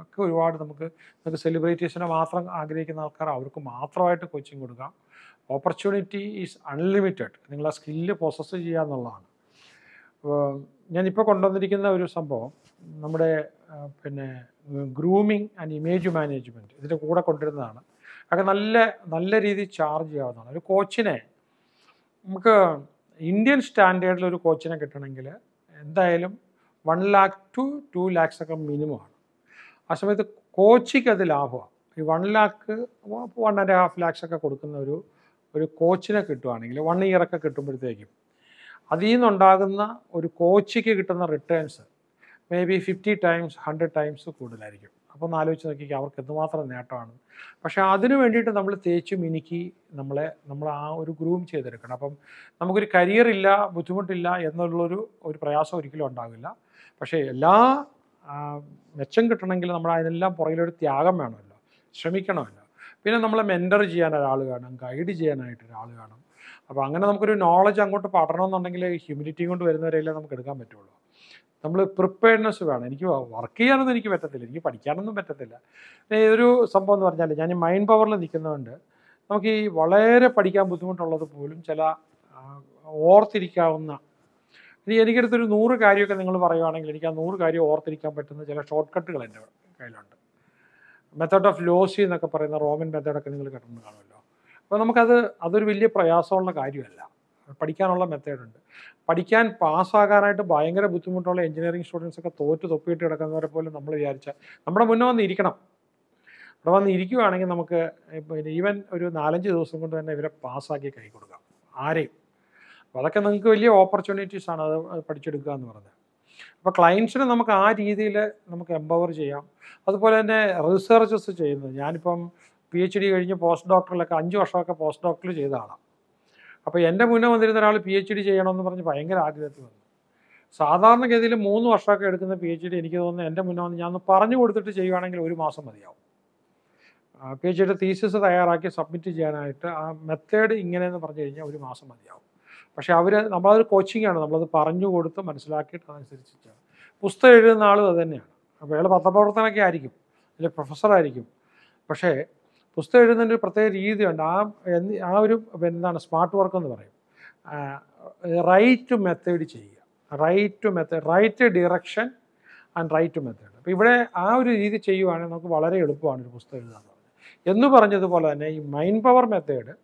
ഒക്കെ ഒരുപാട് നമുക്ക് നമുക്ക് സെലിബ്രിറ്റീസിനെ മാത്രം ആഗ്രഹിക്കുന്ന ആൾക്കാർ അവർക്ക് മാത്രമായിട്ട് കോച്ചിങ് കൊടുക്കാം ഓപ്പർച്യൂണിറ്റി ഈസ് അൺലിമിറ്റഡ് നിങ്ങൾ ആ സ്കില്ല് പ്രോസസ്സ് ചെയ്യുക എന്നുള്ളതാണ് ഞാനിപ്പോൾ കൊണ്ടുവന്നിരിക്കുന്ന ഒരു സംഭവം നമ്മുടെ പിന്നെ ഗ്രൂമിങ് ആൻഡ് ഇമേജ് മാനേജ്മെൻറ്റ് ഇതിൻ്റെ കൂടെ കൊണ്ടുവരുന്നതാണ് അതൊക്കെ നല്ല നല്ല രീതിയിൽ ചാർജ് ചെയ്യാവുന്നതാണ് ഒരു കോച്ചിനെ നമുക്ക് ഇന്ത്യൻ സ്റ്റാൻഡേർഡിൽ ഒരു കോച്ചിനെ കിട്ടണമെങ്കിൽ എന്തായാലും one lakh to two lakhs ഒക്കെ മിനിമമാണ് ആ സമയത്ത് കോച്ചിക്ക് അത് ലാഭമാണ് ഈ one lakh one and half lakhs ഒക്കെ കൊടുക്കുന്ന ഒരു ഒരു കോച്ചിനെ കിട്ടുവാണെങ്കിൽ വൺ ഇയറൊക്കെ കിട്ടുമ്പോഴത്തേക്കും അതിൽ നിന്നുണ്ടാകുന്ന ഒരു കോച്ചിക്ക് കിട്ടുന്ന returns may be fifty times hundred times കൂടുതലായിരിക്കും അപ്പോൾ ഒന്ന് ആലോചിച്ച് നോക്കിയാൽ അവർക്ക് എന്തുമാത്രം നേട്ടമാണ് പക്ഷേ അതിനു വേണ്ടിയിട്ട് നമ്മൾ തേച്ച് മിനുക്കി നമ്മളെ നമ്മൾ ആ ഒരു ഗ്രൂം ചെയ്തെടുക്കണം അപ്പം നമുക്കൊരു കരിയർ ഇല്ല ബുദ്ധിമുട്ടില്ല എന്നുള്ളൊരു ഒരു പ്രയാസം ഒരിക്കലും ഉണ്ടാകില്ല പക്ഷേ എല്ലാ മെച്ചം കിട്ടണമെങ്കിൽ നമ്മൾ അതിനെല്ലാം പുറകിലൊരു ത്യാഗം വേണമല്ലോ ശ്രമിക്കണമല്ലോ പിന്നെ നമ്മളെ മെൻറ്റർ ചെയ്യാൻ ഒരാൾ വേണം ഗൈഡ് ചെയ്യാനായിട്ട് ഒരാൾ വേണം അപ്പോൾ അങ്ങനെ നമുക്കൊരു നോളജ് അങ്ങോട്ട് പടണമെന്നുണ്ടെങ്കിൽ ഹ്യൂമിലിറ്റിയും കൊണ്ട് വരുന്നവരെല്ലാം നമുക്ക് എടുക്കാൻ പറ്റുള്ളൂ നമ്മൾ പ്രിപ്പയർനെസ് വേണം എനിക്ക് വർക്ക് ചെയ്യാനൊന്നും എനിക്ക് പറ്റത്തില്ല എനിക്ക് പഠിക്കാനൊന്നും പറ്റത്തില്ല ഒരു സംഭവം എന്ന് പറഞ്ഞാൽ ഞാൻ മൈൻഡ് പവറിൽ നിൽക്കുന്നതുകൊണ്ട് നമുക്ക് ഈ വളരെ പഠിക്കാൻ ബുദ്ധിമുട്ടുള്ളത് പോലും ചില ഓർത്തിരിക്കാവുന്ന എനിക്കടുത്തൊരു നൂറ് കാര്യമൊക്കെ നിങ്ങൾ പറയുവാണെങ്കിൽ എനിക്ക് ആ നൂറ് കാര്യം ഓർത്തിരിക്കാൻ പറ്റുന്ന ചില ഷോർട്ട് കട്ടുകൾ എൻ്റെ കയ്യിലുണ്ട് മെത്തേഡ് ഓഫ് ലോസി എന്നൊക്കെ പറയുന്ന റോമൻ മെത്തേഡൊക്കെ നിങ്ങൾ കിട്ടുന്നത് കാണുമല്ലോ അപ്പോൾ നമുക്കത് അതൊരു വലിയ പ്രയാസമുള്ള കാര്യമല്ല പഠിക്കാനുള്ള മെത്തേഡുണ്ട് പഠിക്കാൻ പാസ്സാകാനായിട്ട് ഭയങ്കര ബുദ്ധിമുട്ടുള്ള എഞ്ചിനീയറിംഗ് സ്റ്റുഡൻസൊക്കെ തോറ്റ് തൊപ്പിയിട്ട് കിടക്കുന്നവരെ പോലും നമ്മൾ വിചാരിച്ചാൽ നമ്മുടെ മുന്നേ വന്ന് ഇരിക്കണം അവിടെ വന്ന് ഇരിക്കുകയാണെങ്കിൽ നമുക്ക് ഈവൻ ഒരു നാലഞ്ച് ദിവസം കൊണ്ട് തന്നെ ഇവരെ പാസ്സാക്കി കൈ കൊടുക്കാം ആരെയും അപ്പോൾ അതൊക്കെ നിങ്ങൾക്ക് വലിയ ഓപ്പർച്യൂണിറ്റീസാണ് അത് പഠിച്ചെടുക്കുക എന്ന് പറഞ്ഞത് അപ്പോൾ ക്ലയൻസിനെ നമുക്ക് ആ രീതിയിൽ നമുക്ക് എംപവർ ചെയ്യാം അതുപോലെ തന്നെ റിസർച്ചസ് ചെയ്യുന്നത് ഞാനിപ്പം പി എച്ച് ഡി കഴിഞ്ഞ് പോസ്റ്റ് ഡോക്ടറിലൊക്കെ അഞ്ച് വർഷമൊക്കെ പോസ്റ്റ് ഡോക്ടറിൽ ചെയ്ത ആളാണ് അപ്പോൾ എൻ്റെ മുന്നേ വന്നിരുന്ന ഒരാൾ പി എച്ച് ഡി ചെയ്യണമെന്ന് പറഞ്ഞ് ഭയങ്കര ആഗ്രഹത്തിൽ വന്നു സാധാരണഗതിയിൽ മൂന്ന് വർഷമൊക്കെ എടുക്കുന്ന പി എച്ച് ഡി എനിക്ക് തോന്നുന്നു എൻ്റെ മുന്നേ വന്ന് ഞാൻ പറഞ്ഞു കൊടുത്തിട്ട് ചെയ്യുവാണെങ്കിൽ ഒരു മാസം മതിയാവും പി എച്ച് ഡിയുടെ തീസിസ് തയ്യാറാക്കി സബ്മിറ്റ് ചെയ്യാനായിട്ട് ആ മെത്തേഡ് ഇങ്ങനെയെന്ന് പറഞ്ഞു കഴിഞ്ഞാൽ ഒരു മാസം മതിയാവും പക്ഷേ അവർ നമ്മളതൊരു കോച്ചിങ്ങാണ് നമ്മളത് പറഞ്ഞു കൊടുത്ത് മനസ്സിലാക്കിയിട്ട് അതനുസരിച്ചിട്ടാണ് പുസ്തകം എഴുതുന്ന ആളും അത് തന്നെയാണ് അപ്പോൾ അയാൾ പത്രപ്രവർത്തനമൊക്കെ ആയിരിക്കും അല്ലെങ്കിൽ പ്രൊഫസറായിരിക്കും പക്ഷേ പുസ്തകം എഴുതുന്നതിൻ്റെ ഒരു പ്രത്യേക രീതിയുണ്ട് ആ ആ ഒരു എന്താണ് സ്മാർട്ട് വർക്ക് എന്ന് പറയും റൈറ്റ് ടു മെത്തേഡ് ചെയ്യുക right to method right direction and right to method അപ്പോൾ ഇവിടെ ആ ഒരു രീതി ചെയ്യുവാണെങ്കിൽ നമുക്ക് വളരെ എളുപ്പമാണ് ഒരു പുസ്തകം എഴുതാൻ പറഞ്ഞത് എന്ന് പറഞ്ഞതുപോലെ തന്നെ ഈ mind power method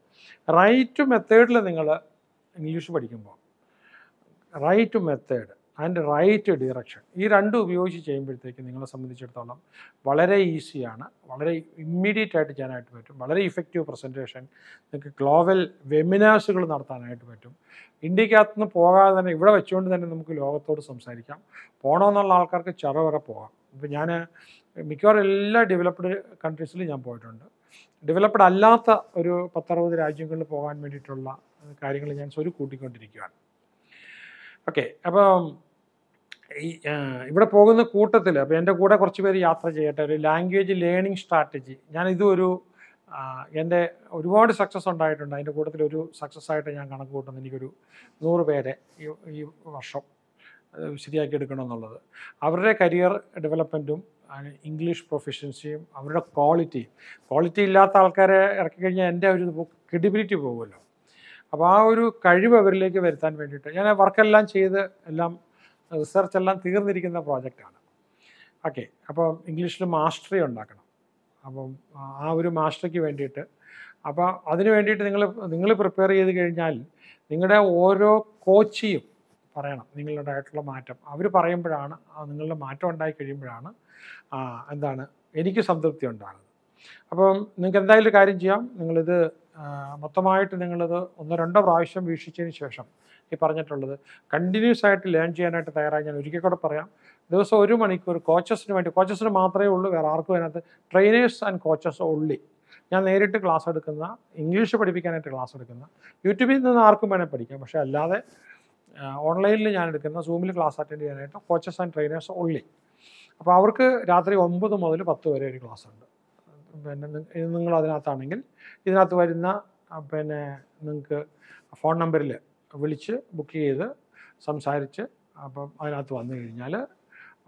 right to മെത്തേഡിൽ നിങ്ങൾ ഇംഗ്ലീഷ് പഠിക്കുമ്പോൾ right to method and right direction ഈ രണ്ടും ഉപയോഗിച്ച് ചെയ്യുമ്പോഴത്തേക്ക് നിങ്ങളെ സംബന്ധിച്ചിടത്തോളം വളരെ ഈസിയാണ് വളരെ ഇമ്മീഡിയറ്റ് ആയിട്ട് ചെയ്യാനായിട്ട് പറ്റും വളരെ ഇഫക്റ്റീവ് പ്രസൻറ്റേഷൻ നിങ്ങൾക്ക് ഗ്ലോബൽ വെമിനാഴ്സുകൾ നടത്താനായിട്ട് പറ്റും ഇന്ത്യക്കകത്ത് നിന്ന് പോകാതെ തന്നെ ഇവിടെ വെച്ചുകൊണ്ട് തന്നെ നമുക്ക് ലോകത്തോട് സംസാരിക്കാം പോകണമെന്നുള്ള ആൾക്കാർക്ക് ചെറവറെ പോകാം ഇപ്പോൾ ഞാൻ മിക്കവാറും എല്ലാ ഡെവലപ്ഡ് കൺട്രീസിലും ഞാൻ പോയിട്ടുണ്ട് ഡെവലപ്ഡ് അല്ലാത്ത ഒരു പത്തറുപത് രാജ്യങ്ങളിൽ പോകാൻ വേണ്ടിയിട്ടുള്ള കാര്യങ്ങൾ ഞാൻ സ്വരു കൂട്ടിക്കൊണ്ടിരിക്കുകയാണ് ഓക്കെ അപ്പം ഇവിടെ പോകുന്ന കൂട്ടത്തിൽ അപ്പോൾ എൻ്റെ കൂടെ കുറച്ച് പേര് യാത്ര ചെയ്യട്ടെ ഒരു ലാംഗ്വേജ് ലേണിംഗ് സ്ട്രാറ്റജി ഞാൻ ഇതൊരു എൻ്റെ ഒരുപാട് സക്സസ് ഉണ്ടായിട്ടുണ്ട് അതിൻ്റെ കൂട്ടത്തിൽ ഒരു സക്സസ് ആയിട്ട് ഞാൻ കണക്ക് കൂട്ടുന്നു എനിക്കൊരു നൂറ് പേരെ ഈ ഈ വർഷം ശരിയാക്കി എടുക്കണമെന്നുള്ളത് അവരുടെ കരിയർ ഡെവലപ്മെൻറ്റും ഇംഗ്ലീഷ് പ്രൊഫഷൻസിയും അവരുടെ ക്വാളിറ്റിയും ക്വാളിറ്റി ഇല്ലാത്ത ആൾക്കാരെ ഇറക്കി കഴിഞ്ഞാൽ എൻ്റെ ഒരു ക്രെഡിബിലിറ്റി പോകുമല്ലോ അപ്പോൾ ആ ഒരു കഴിവ് അവരിലേക്ക് വരുത്താൻ വേണ്ടിയിട്ട് ഞാൻ വർക്കെല്ലാം ചെയ്ത് എല്ലാം റിസർച്ച് എല്ലാം തീർന്നിരിക്കുന്ന പ്രോജക്റ്റാണ് ഓക്കെ അപ്പോൾ ഇംഗ്ലീഷിൽ മാസ്റ്ററി ഉണ്ടാക്കണം അപ്പം ആ ഒരു മാസ്റ്ററിക്ക് വേണ്ടിയിട്ട് അപ്പോൾ അതിന് വേണ്ടിയിട്ട് നിങ്ങൾ നിങ്ങൾ പ്രിപ്പയർ ചെയ്ത് കഴിഞ്ഞാൽ നിങ്ങളുടെ ഓരോ കോച്ചിയും പറയണം നിങ്ങളുടേതായിട്ടുള്ള മാറ്റം അവർ പറയുമ്പോഴാണ് നിങ്ങളുടെ മാറ്റം ഉണ്ടായി കഴിയുമ്പോഴാണ് എന്താണ് എനിക്ക് സംതൃപ്തി ഉണ്ടാകുന്നത് അപ്പം നിങ്ങൾക്ക് എന്തായാലും കാര്യം ചെയ്യാം നിങ്ങളിത് മൊത്തമായിട്ട് നിങ്ങളിത് ഒന്നോ രണ്ടോ പ്രാവശ്യം വീക്ഷിച്ചതിന് ശേഷം ഈ പറഞ്ഞിട്ടുള്ളത് കണ്ടിന്യൂസ് ആയിട്ട് ലേൺ ചെയ്യാനായിട്ട് തയ്യാറായി ഞാൻ ഒരിക്കൽ കൂടെ പറയാം ദിവസം ഒരു മണിക്കൂർ കോച്ചസിന് വേണ്ടി കോച്ചസിന് മാത്രമേ ഉള്ളൂ വേറെ ആർക്കും അതിനകത്ത് ട്രെയിനേഴ്സ് ആൻഡ് കോച്ചസ് ഉള്ളി ഞാൻ നേരിട്ട് ക്ലാസ് എടുക്കുന്ന ഇംഗ്ലീഷ് പഠിപ്പിക്കാനായിട്ട് ക്ലാസ് എടുക്കുന്ന യൂട്യൂബിൽ നിന്ന് ആർക്കും വേണേൽ പഠിക്കാം പക്ഷേ അല്ലാതെ ഓൺലൈനിൽ ഞാൻ എടുക്കുന്ന സൂമിൽ ക്ലാസ് അറ്റൻഡ് ചെയ്യാനായിട്ട് കോച്ചസ് ആൻഡ് ട്രെയിനേഴ്സ് ഉള്ളി അപ്പോൾ അവർക്ക് രാത്രി ഒമ്പത് മുതൽ പത്ത് വരെ ഒരു ക്ലാസ് ഉണ്ട് പിന്നെ നിങ്ങൾ അതിനകത്താണെങ്കിൽ ഇതിനകത്ത് വരുന്ന പിന്നെ നിങ്ങൾക്ക് ഫോൺ നമ്പറിൽ വിളിച്ച് ബുക്ക് ചെയ്ത് സംസാരിച്ച് അപ്പം അതിനകത്ത് വന്നു കഴിഞ്ഞാൽ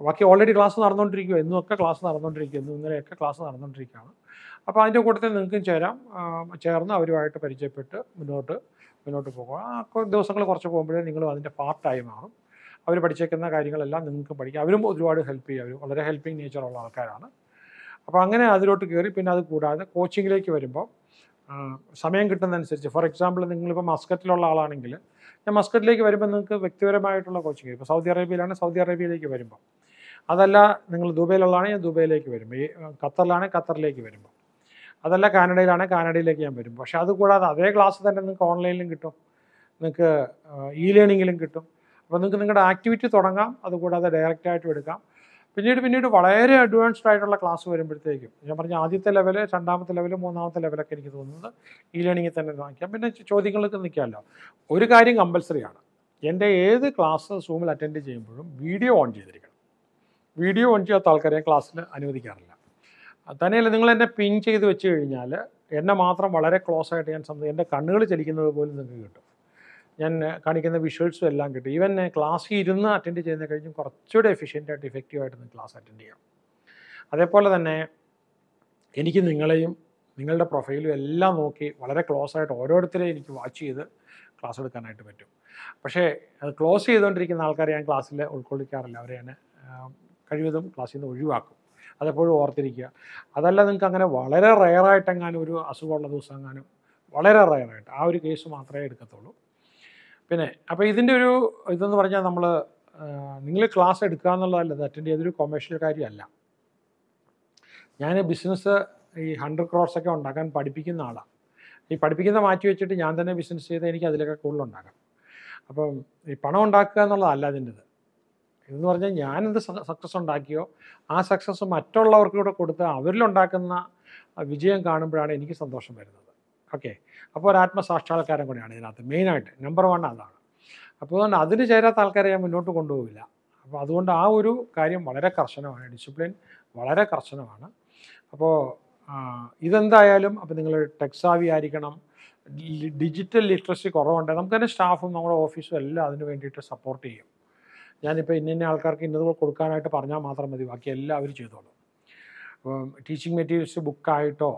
ബാക്കി ഓൾറെഡി ക്ലാസ് നടന്നുകൊണ്ടിരിക്കുക എന്നൊക്കെ ക്ലാസ് നടന്നുകൊണ്ടിരിക്കുക ഇന്നും ഇന്നലെയൊക്കെ ക്ലാസ് നടന്നുകൊണ്ടിരിക്കുകയാണ് അപ്പോൾ അതിൻ്റെ കൂട്ടത്തിൽ നിങ്ങൾക്കും ചേരാം ചേർന്ന് അവരുമായിട്ട് പരിചയപ്പെട്ട് മുന്നോട്ട് മുന്നോട്ട് പോകുക ആ ദിവസങ്ങൾ കുറച്ച് പോകുമ്പോഴേ നിങ്ങളും അതിൻ്റെ പാർട്ടായി മാറും അവർ പഠിച്ചേക്കുന്ന കാര്യങ്ങളെല്ലാം നിങ്ങൾക്ക് പഠിക്കാം അവരും ഒരുപാട് ഹെൽപ്പ് ചെയ്യും അവർ വളരെ ഹെൽപ്പിംഗ് നേച്ചറുള്ള ആൾക്കാരാണ് അപ്പോൾ അങ്ങനെ അതിലോട്ട് കയറി പിന്നെ അത് കൂടാതെ കോച്ചിങ്ങിലേക്ക് വരുമ്പോൾ സമയം കിട്ടുന്നതനുസരിച്ച് ഫോർ എക്സാമ്പിൾ നിങ്ങളിപ്പോൾ മസ്കറ്റിലുള്ള ആളാണെങ്കിൽ ഞാൻ മസ്കറ്റിലേക്ക് വരുമ്പോൾ നിങ്ങൾക്ക് വ്യക്തിപരമായിട്ടുള്ള കോച്ചിങ് ഇപ്പോൾ സൗദി അറേബ്യയിലാണ് സൗദി അറേബ്യയിലേക്ക് വരുമ്പോൾ അതല്ല നിങ്ങൾ ദുബൈയിലുള്ളതാണ് ഞാൻ ദുബൈയിലേക്ക് വരുമ്പോൾ ഈ ഖത്തറിലാണ് ഖത്തറിലേക്ക് വരുമ്പോൾ അതല്ല കാനഡയിലാണ് കാനഡയിലേക്ക് ഞാൻ വരും പക്ഷേ അതുകൂടാതെ അതേ ക്ലാസ് തന്നെ നിങ്ങൾക്ക് ഓൺലൈനിലും കിട്ടും നിങ്ങൾക്ക് ഇ ലേണിങ്ങിലും കിട്ടും അപ്പോൾ നിങ്ങൾക്ക് നിങ്ങളുടെ ആക്ടിവിറ്റി തുടങ്ങാം അതുകൂടാതെ ഡയറക്റ്റായിട്ടും എടുക്കാം പിന്നീട് പിന്നീട് വളരെ അഡ്വാൻസ്ഡ് ആയിട്ടുള്ള ക്ലാസ് വരുമ്പോഴത്തേക്കും ഞാൻ പറഞ്ഞ ആദ്യത്തെ ലെവൽ രണ്ടാമത്തെ ലെവൽ മൂന്നാമത്തെ ലെവലൊക്കെ എനിക്ക് തോന്നുന്നത് ഈ ലേണിങ്ങിൽ തന്നെ വാങ്ങിക്കാം പിന്നെ ചോദ്യങ്ങളൊക്കെ നിൽക്കാമല്ലോ ഒരു കാര്യം കമ്പൽസറിയാണ് എൻ്റെ ഏത് ക്ലാസ് സൂമിൽ അറ്റൻഡ് ചെയ്യുമ്പോഴും വീഡിയോ ഓൺ ചെയ്തിരിക്കണം വീഡിയോ ഓൺ ചെയ്യാത്ത ആൾക്കാരെ ക്ലാസ്സിൽ അനുവദിക്കാറില്ല തന്നെയല്ല നിങ്ങൾ എന്നെ പിൻ ചെയ്ത് വെച്ച് കഴിഞ്ഞാൽ എന്നെ മാത്രം വളരെ ക്ലോസ് ആയിട്ട് ഞാൻ സംസാരിക്കും എൻ്റെ കണ്ണുകൾ ചലിക്കുന്നത് പോലും നിങ്ങൾക്ക് കിട്ടും ഞാൻ കാണിക്കുന്ന വിഷ്വൽസും എല്ലാം കിട്ടും ഈവൻ ക്ലാസ് ഇരുന്ന് അറ്റൻഡ് ചെയ്യുന്ന കഴിഞ്ഞും കുറച്ചുകൂടെ എഫിഷ്യൻ്റായിട്ട് ഇഫക്റ്റീവായിട്ട് നിങ്ങൾക്ക് ക്ലാസ് അറ്റൻഡ് ചെയ്യാം അതേപോലെ തന്നെ എനിക്ക് നിങ്ങളെയും നിങ്ങളുടെ പ്രൊഫൈലും എല്ലാം നോക്കി വളരെ ക്ലോസ് ആയിട്ട് ഓരോരുത്തരെയും എനിക്ക് വാച്ച് ചെയ്ത് ക്ലാസ് എടുക്കാനായിട്ട് പറ്റും പക്ഷേ അത് ക്ലോസ് ചെയ്തുകൊണ്ടിരിക്കുന്ന ആൾക്കാരെ ഞാൻ ക്ലാസ്സിൽ ഉൾക്കൊള്ളിക്കാറില്ല അവരെ ഞാൻ കഴിവതും ക്ലാസ്സിൽ നിന്ന് ഒഴിവാക്കും അതെപ്പോഴും ഓർത്തിരിക്കുക അതല്ല നിങ്ങൾക്ക് അങ്ങനെ വളരെ റയറായിട്ടെങ്ങാനും ഒരു അസുഖമുള്ള ദിവസം എങ്ങാനും വളരെ റയറായിട്ട് ആ ഒരു കേസ് മാത്രമേ എടുക്കത്തുള്ളൂ പിന്നെ അപ്പൊ ഇതിന്റെ ഒരു ഇതെന്ന് പറഞ്ഞാൽ നമ്മൾ നിങ്ങൾ ക്ലാസ് എടുക്കുക എന്നുള്ളതല്ല ഇത് അറ്റൻഡ് ചെയ്തൊരു കൊമേഴ്ഷ്യൽ കാര്യമല്ല ഞാൻ ബിസിനസ് ഈ ഹൺഡ്രഡ് ക്രോർസ് ഒക്കെ ഉണ്ടാക്കാൻ പഠിപ്പിക്കുന്ന ആളാണ് ഈ പഠിപ്പിക്കുന്ന മാറ്റി വെച്ചിട്ട് ഞാൻ തന്നെ ബിസിനസ് ചെയ്താൽ എനിക്ക് അതിലൊക്കെ കൂടുതൽ ഉണ്ടാക്കാം അപ്പം ഈ പണം ഉണ്ടാക്കുക എന്നുള്ളതല്ല ഇത് ഇതെന്ന് പറഞ്ഞാൽ ഞാൻ എന്ത് സക്സസ് ഉണ്ടാക്കിയോ ആ സക്സസ് മറ്റുള്ളവർക്ക് കൂടെ കൊടുത്ത് അവരിലുണ്ടാക്കുന്ന വിജയം കാണുമ്പോഴാണ് എനിക്ക് സന്തോഷം വരുന്നത് ഓക്കെ അപ്പോൾ ഒരു ആത്മസാക്ഷാത്കാരം കൂടിയാണ് ഇതിനകത്ത് മെയിനായിട്ട് നമ്പർ വൺ അതാണ് അപ്പോൾ അതുകൊണ്ട് അതിന് ചേരാത്ത ആൾക്കാരെ ഞാൻ മുന്നോട്ട് കൊണ്ടുപോകില്ല അപ്പോൾ അതുകൊണ്ട് ആ ഒരു കാര്യം വളരെ കർശനമാണ് ഡിസിപ്ലിൻ വളരെ കർശനമാണ് അപ്പോൾ ഇതെന്തായാലും അപ്പോൾ നിങ്ങൾ ടെക്സാവി ആയിരിക്കണം ഡിജിറ്റൽ ലിറ്ററസി കുറവുണ്ട് തന്നെ സ്റ്റാഫും നമ്മുടെ ഓഫീസും എല്ലാം അതിന് വേണ്ടിയിട്ട് സപ്പോർട്ട് ചെയ്യും ഞാനിപ്പോൾ ഇന്ന ആൾക്കാർക്ക് ഇന്നത് കൊടുക്കാനായിട്ട് പറഞ്ഞാൽ മാത്രം മതി ബാക്കി എല്ലാവരും ചെയ്തോളൂ അപ്പം ടീച്ചിങ് മെറ്റീരിയൽസ് ബുക്കായിട്ടോ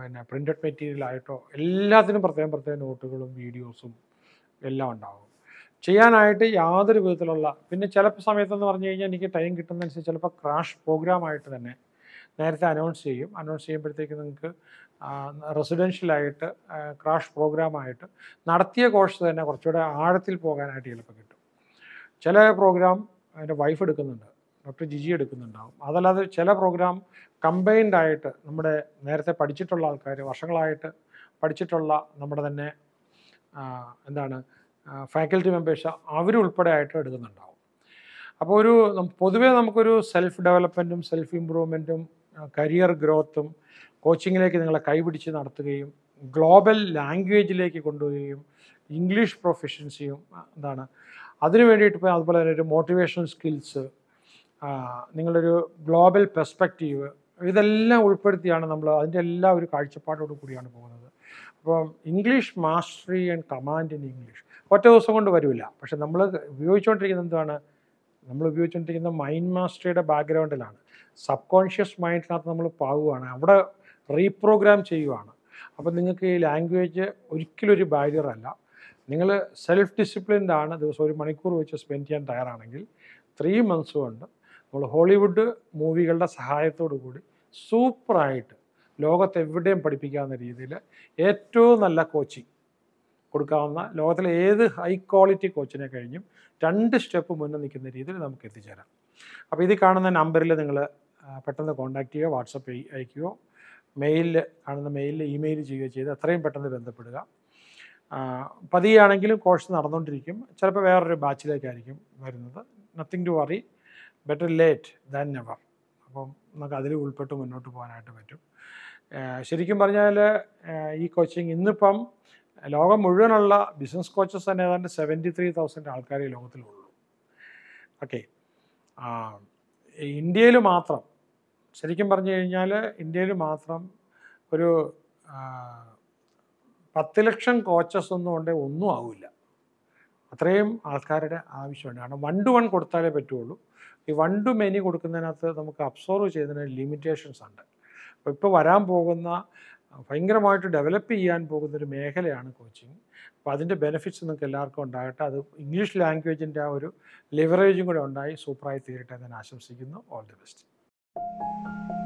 പിന്നെ പ്രിൻറ്റഡ് മെറ്റീരിയലായിട്ടോ എല്ലാത്തിനും പ്രത്യേകം പ്രത്യേകം നോട്ടുകളും വീഡിയോസും എല്ലാം ഉണ്ടാകും ചെയ്യാനായിട്ട് യാതൊരു വിധത്തിലുള്ള പിന്നെ ചിലപ്പോൾ സമയത്തെന്ന് പറഞ്ഞു കഴിഞ്ഞാൽ എനിക്ക് ടൈം കിട്ടുന്നതനുസരിച്ച് ചിലപ്പോൾ ക്രാഷ് പ്രോഗ്രാമായിട്ട് തന്നെ നേരത്തെ അനൗൺസ് ചെയ്യും അനൗൺസ് ചെയ്യുമ്പോഴത്തേക്ക് നിങ്ങൾക്ക് റെസിഡൻഷ്യലായിട്ട് ക്രാഷ് പ്രോഗ്രാമായിട്ട് നടത്തിയ കോഴ്സ് തന്നെ കുറച്ചുകൂടെ ആഴത്തിൽ പോകാനായിട്ട് ചിലപ്പോൾ കിട്ടും ചില പ്രോഗ്രാം എൻ്റെ വൈഫ് എടുക്കുന്നുണ്ട് ഡോക്ടർ ജിജി എടുക്കുന്നുണ്ടാവും അതല്ലാതെ ചില പ്രോഗ്രാം കമ്പൈൻഡ് ആയിട്ട് നമ്മുടെ നേരത്തെ പഠിച്ചിട്ടുള്ള ആൾക്കാർ വർഷങ്ങളായിട്ട് പഠിച്ചിട്ടുള്ള നമ്മുടെ തന്നെ എന്താണ് ഫാക്കൽറ്റി മെമ്പേഴ്സ് അവരുൾപ്പെടെ ആയിട്ട് എടുക്കുന്നുണ്ടാവും അപ്പോൾ ഒരു പൊതുവേ നമുക്കൊരു സെൽഫ് ഡെവലപ്മെൻറ്റും സെൽഫ് ഇമ്പ്രൂവ്മെൻറ്റും കരിയർ ഗ്രോത്തും കോച്ചിങ്ങിലേക്ക് നിങ്ങളെ കൈപിടിച്ച് നടത്തുകയും ഗ്ലോബൽ ലാംഗ്വേജിലേക്ക് കൊണ്ടുപോവുകയും ഇംഗ്ലീഷ് പ്രൊഫഷൻസിയും എന്താണ് അതിനു വേണ്ടിയിട്ട് ഇപ്പോൾ അതുപോലെ തന്നെ ഒരു മോട്ടിവേഷണൽ സ്കിൽസ് നിങ്ങളൊരു ഗ്ലോബൽ പെർസ്പെക്റ്റീവ് ഇതെല്ലാം ഉൾപ്പെടുത്തിയാണ് നമ്മൾ അതിൻ്റെ എല്ലാ ഒരു കാഴ്ചപ്പാടോട് കൂടിയാണ് പോകുന്നത് അപ്പം English mastery and command in English ഒറ്റ ദിവസം കൊണ്ട് വരില്ല പക്ഷെ നമ്മൾ ഉപയോഗിച്ചുകൊണ്ടിരിക്കുന്നത് എന്താണ് നമ്മൾ ഉപയോഗിച്ചുകൊണ്ടിരിക്കുന്ന മൈൻഡ് മാസ്റ്ററിയുടെ ബാക്ക്ഗ്രൗണ്ടിലാണ് സബ് കോൺഷ്യസ് മൈൻഡിനകത്ത് നമ്മൾ പാകുവാണ് അവിടെ റീപ്രോഗ്രാം ചെയ്യുവാണ് അപ്പം നിങ്ങൾക്ക് ഈ ലാംഗ്വേജ് ഒരിക്കലും ഒരു ബാരിയർ അല്ല നിങ്ങൾ സെൽഫ് ഡിസിപ്ലിൻഡ് ആണ് ദിവസം ഒരു മണിക്കൂർ വെച്ച് സ്പെൻഡ് ചെയ്യാൻ തയ്യാറാണെങ്കിൽ ത്രീ മന്ത്സ് കൊണ്ട് അപ്പോൾ ഹോളിവുഡ് മൂവികളുടെ സഹായത്തോടു കൂടി സൂപ്പറായിട്ട് ലോകത്തെവിടെയും എവിടെയും പഠിപ്പിക്കാവുന്ന രീതിയിൽ ഏറ്റവും നല്ല കോച്ചിങ് കൊടുക്കാവുന്ന ലോകത്തിലെ ഏത് ഹൈ ക്വാളിറ്റി കോച്ചിനെ കഴിഞ്ഞും രണ്ട് സ്റ്റെപ്പ് മുന്നിൽ നിൽക്കുന്ന രീതിയിൽ നമുക്ക് എത്തിച്ചേരാം അപ്പോൾ ഇത് കാണുന്ന നമ്പറിൽ നിങ്ങൾ പെട്ടെന്ന് കോൺടാക്റ്റ് ചെയ്യുക വാട്സപ്പ് അയക്കുകയോ മെയിലിൽ കാണുന്ന മെയിലിൽ ഇമെയിൽ ചെയ്യുകയോ ചെയ്ത് അത്രയും പെട്ടെന്ന് ബന്ധപ്പെടുക പതിയാണെങ്കിലും കോഴ്സ് നടന്നുകൊണ്ടിരിക്കും ചിലപ്പോൾ വേറൊരു ബാച്ചിലേക്കായിരിക്കും വരുന്നത് nothing to worry better late than never അപ്പം നമുക്ക് അതിൽ ഉൾപ്പെട്ട് മുന്നോട്ട് പോകാനായിട്ട് പറ്റും ശരിക്കും പറഞ്ഞാൽ ഈ കോച്ചിങ് ഇന്നിപ്പം ലോകം മുഴുവനുള്ള ബിസിനസ് കോച്ചസ് തന്നെ ഏതാണ്ട് സെവൻറ്റി ത്രീ തൗസൻഡ് ആൾക്കാർ ഈ ലോകത്തിലുള്ളൂ ഓക്കെ ഇന്ത്യയിൽ മാത്രം ശരിക്കും പറഞ്ഞു കഴിഞ്ഞാൽ ഇന്ത്യയിൽ മാത്രം ഒരു പത്ത് ലക്ഷം കോച്ചസ് ഒന്നും ഉണ്ടെങ്കിൽ ഒന്നും ആവില്ല അത്രയും ആൾക്കാരുടെ ആവശ്യമുണ്ട് കാരണം വൺ ടു വൺ കൊടുത്താലേ പറ്റുള്ളൂ ഈ വൺ ടു മെനി കൊടുക്കുന്നതിനകത്ത് നമുക്ക് അബ്സോർവ് ചെയ്യുന്നതിന് ലിമിറ്റേഷൻസ് ഉണ്ട് അപ്പോൾ ഇപ്പോൾ വരാൻ പോകുന്ന ഭയങ്കരമായിട്ട് ഡെവലപ്പ് ചെയ്യാൻ പോകുന്നൊരു മേഖലയാണ് കോച്ചിങ് അപ്പോൾ അതിൻ്റെ ബെനിഫിറ്റ്സ് നിങ്ങൾക്ക് എല്ലാവർക്കും ഉണ്ടാകട്ടെ അത് ഇംഗ്ലീഷ് ലാംഗ്വേജിൻ്റെ ആ ഒരു ലിവറേജും കൂടെ ഉണ്ടായി സൂപ്പറായി തീരട്ടെ എന്ന് ഞാൻ ആശംസിക്കുന്നു ഓൾ ദി ബെസ്റ്റ്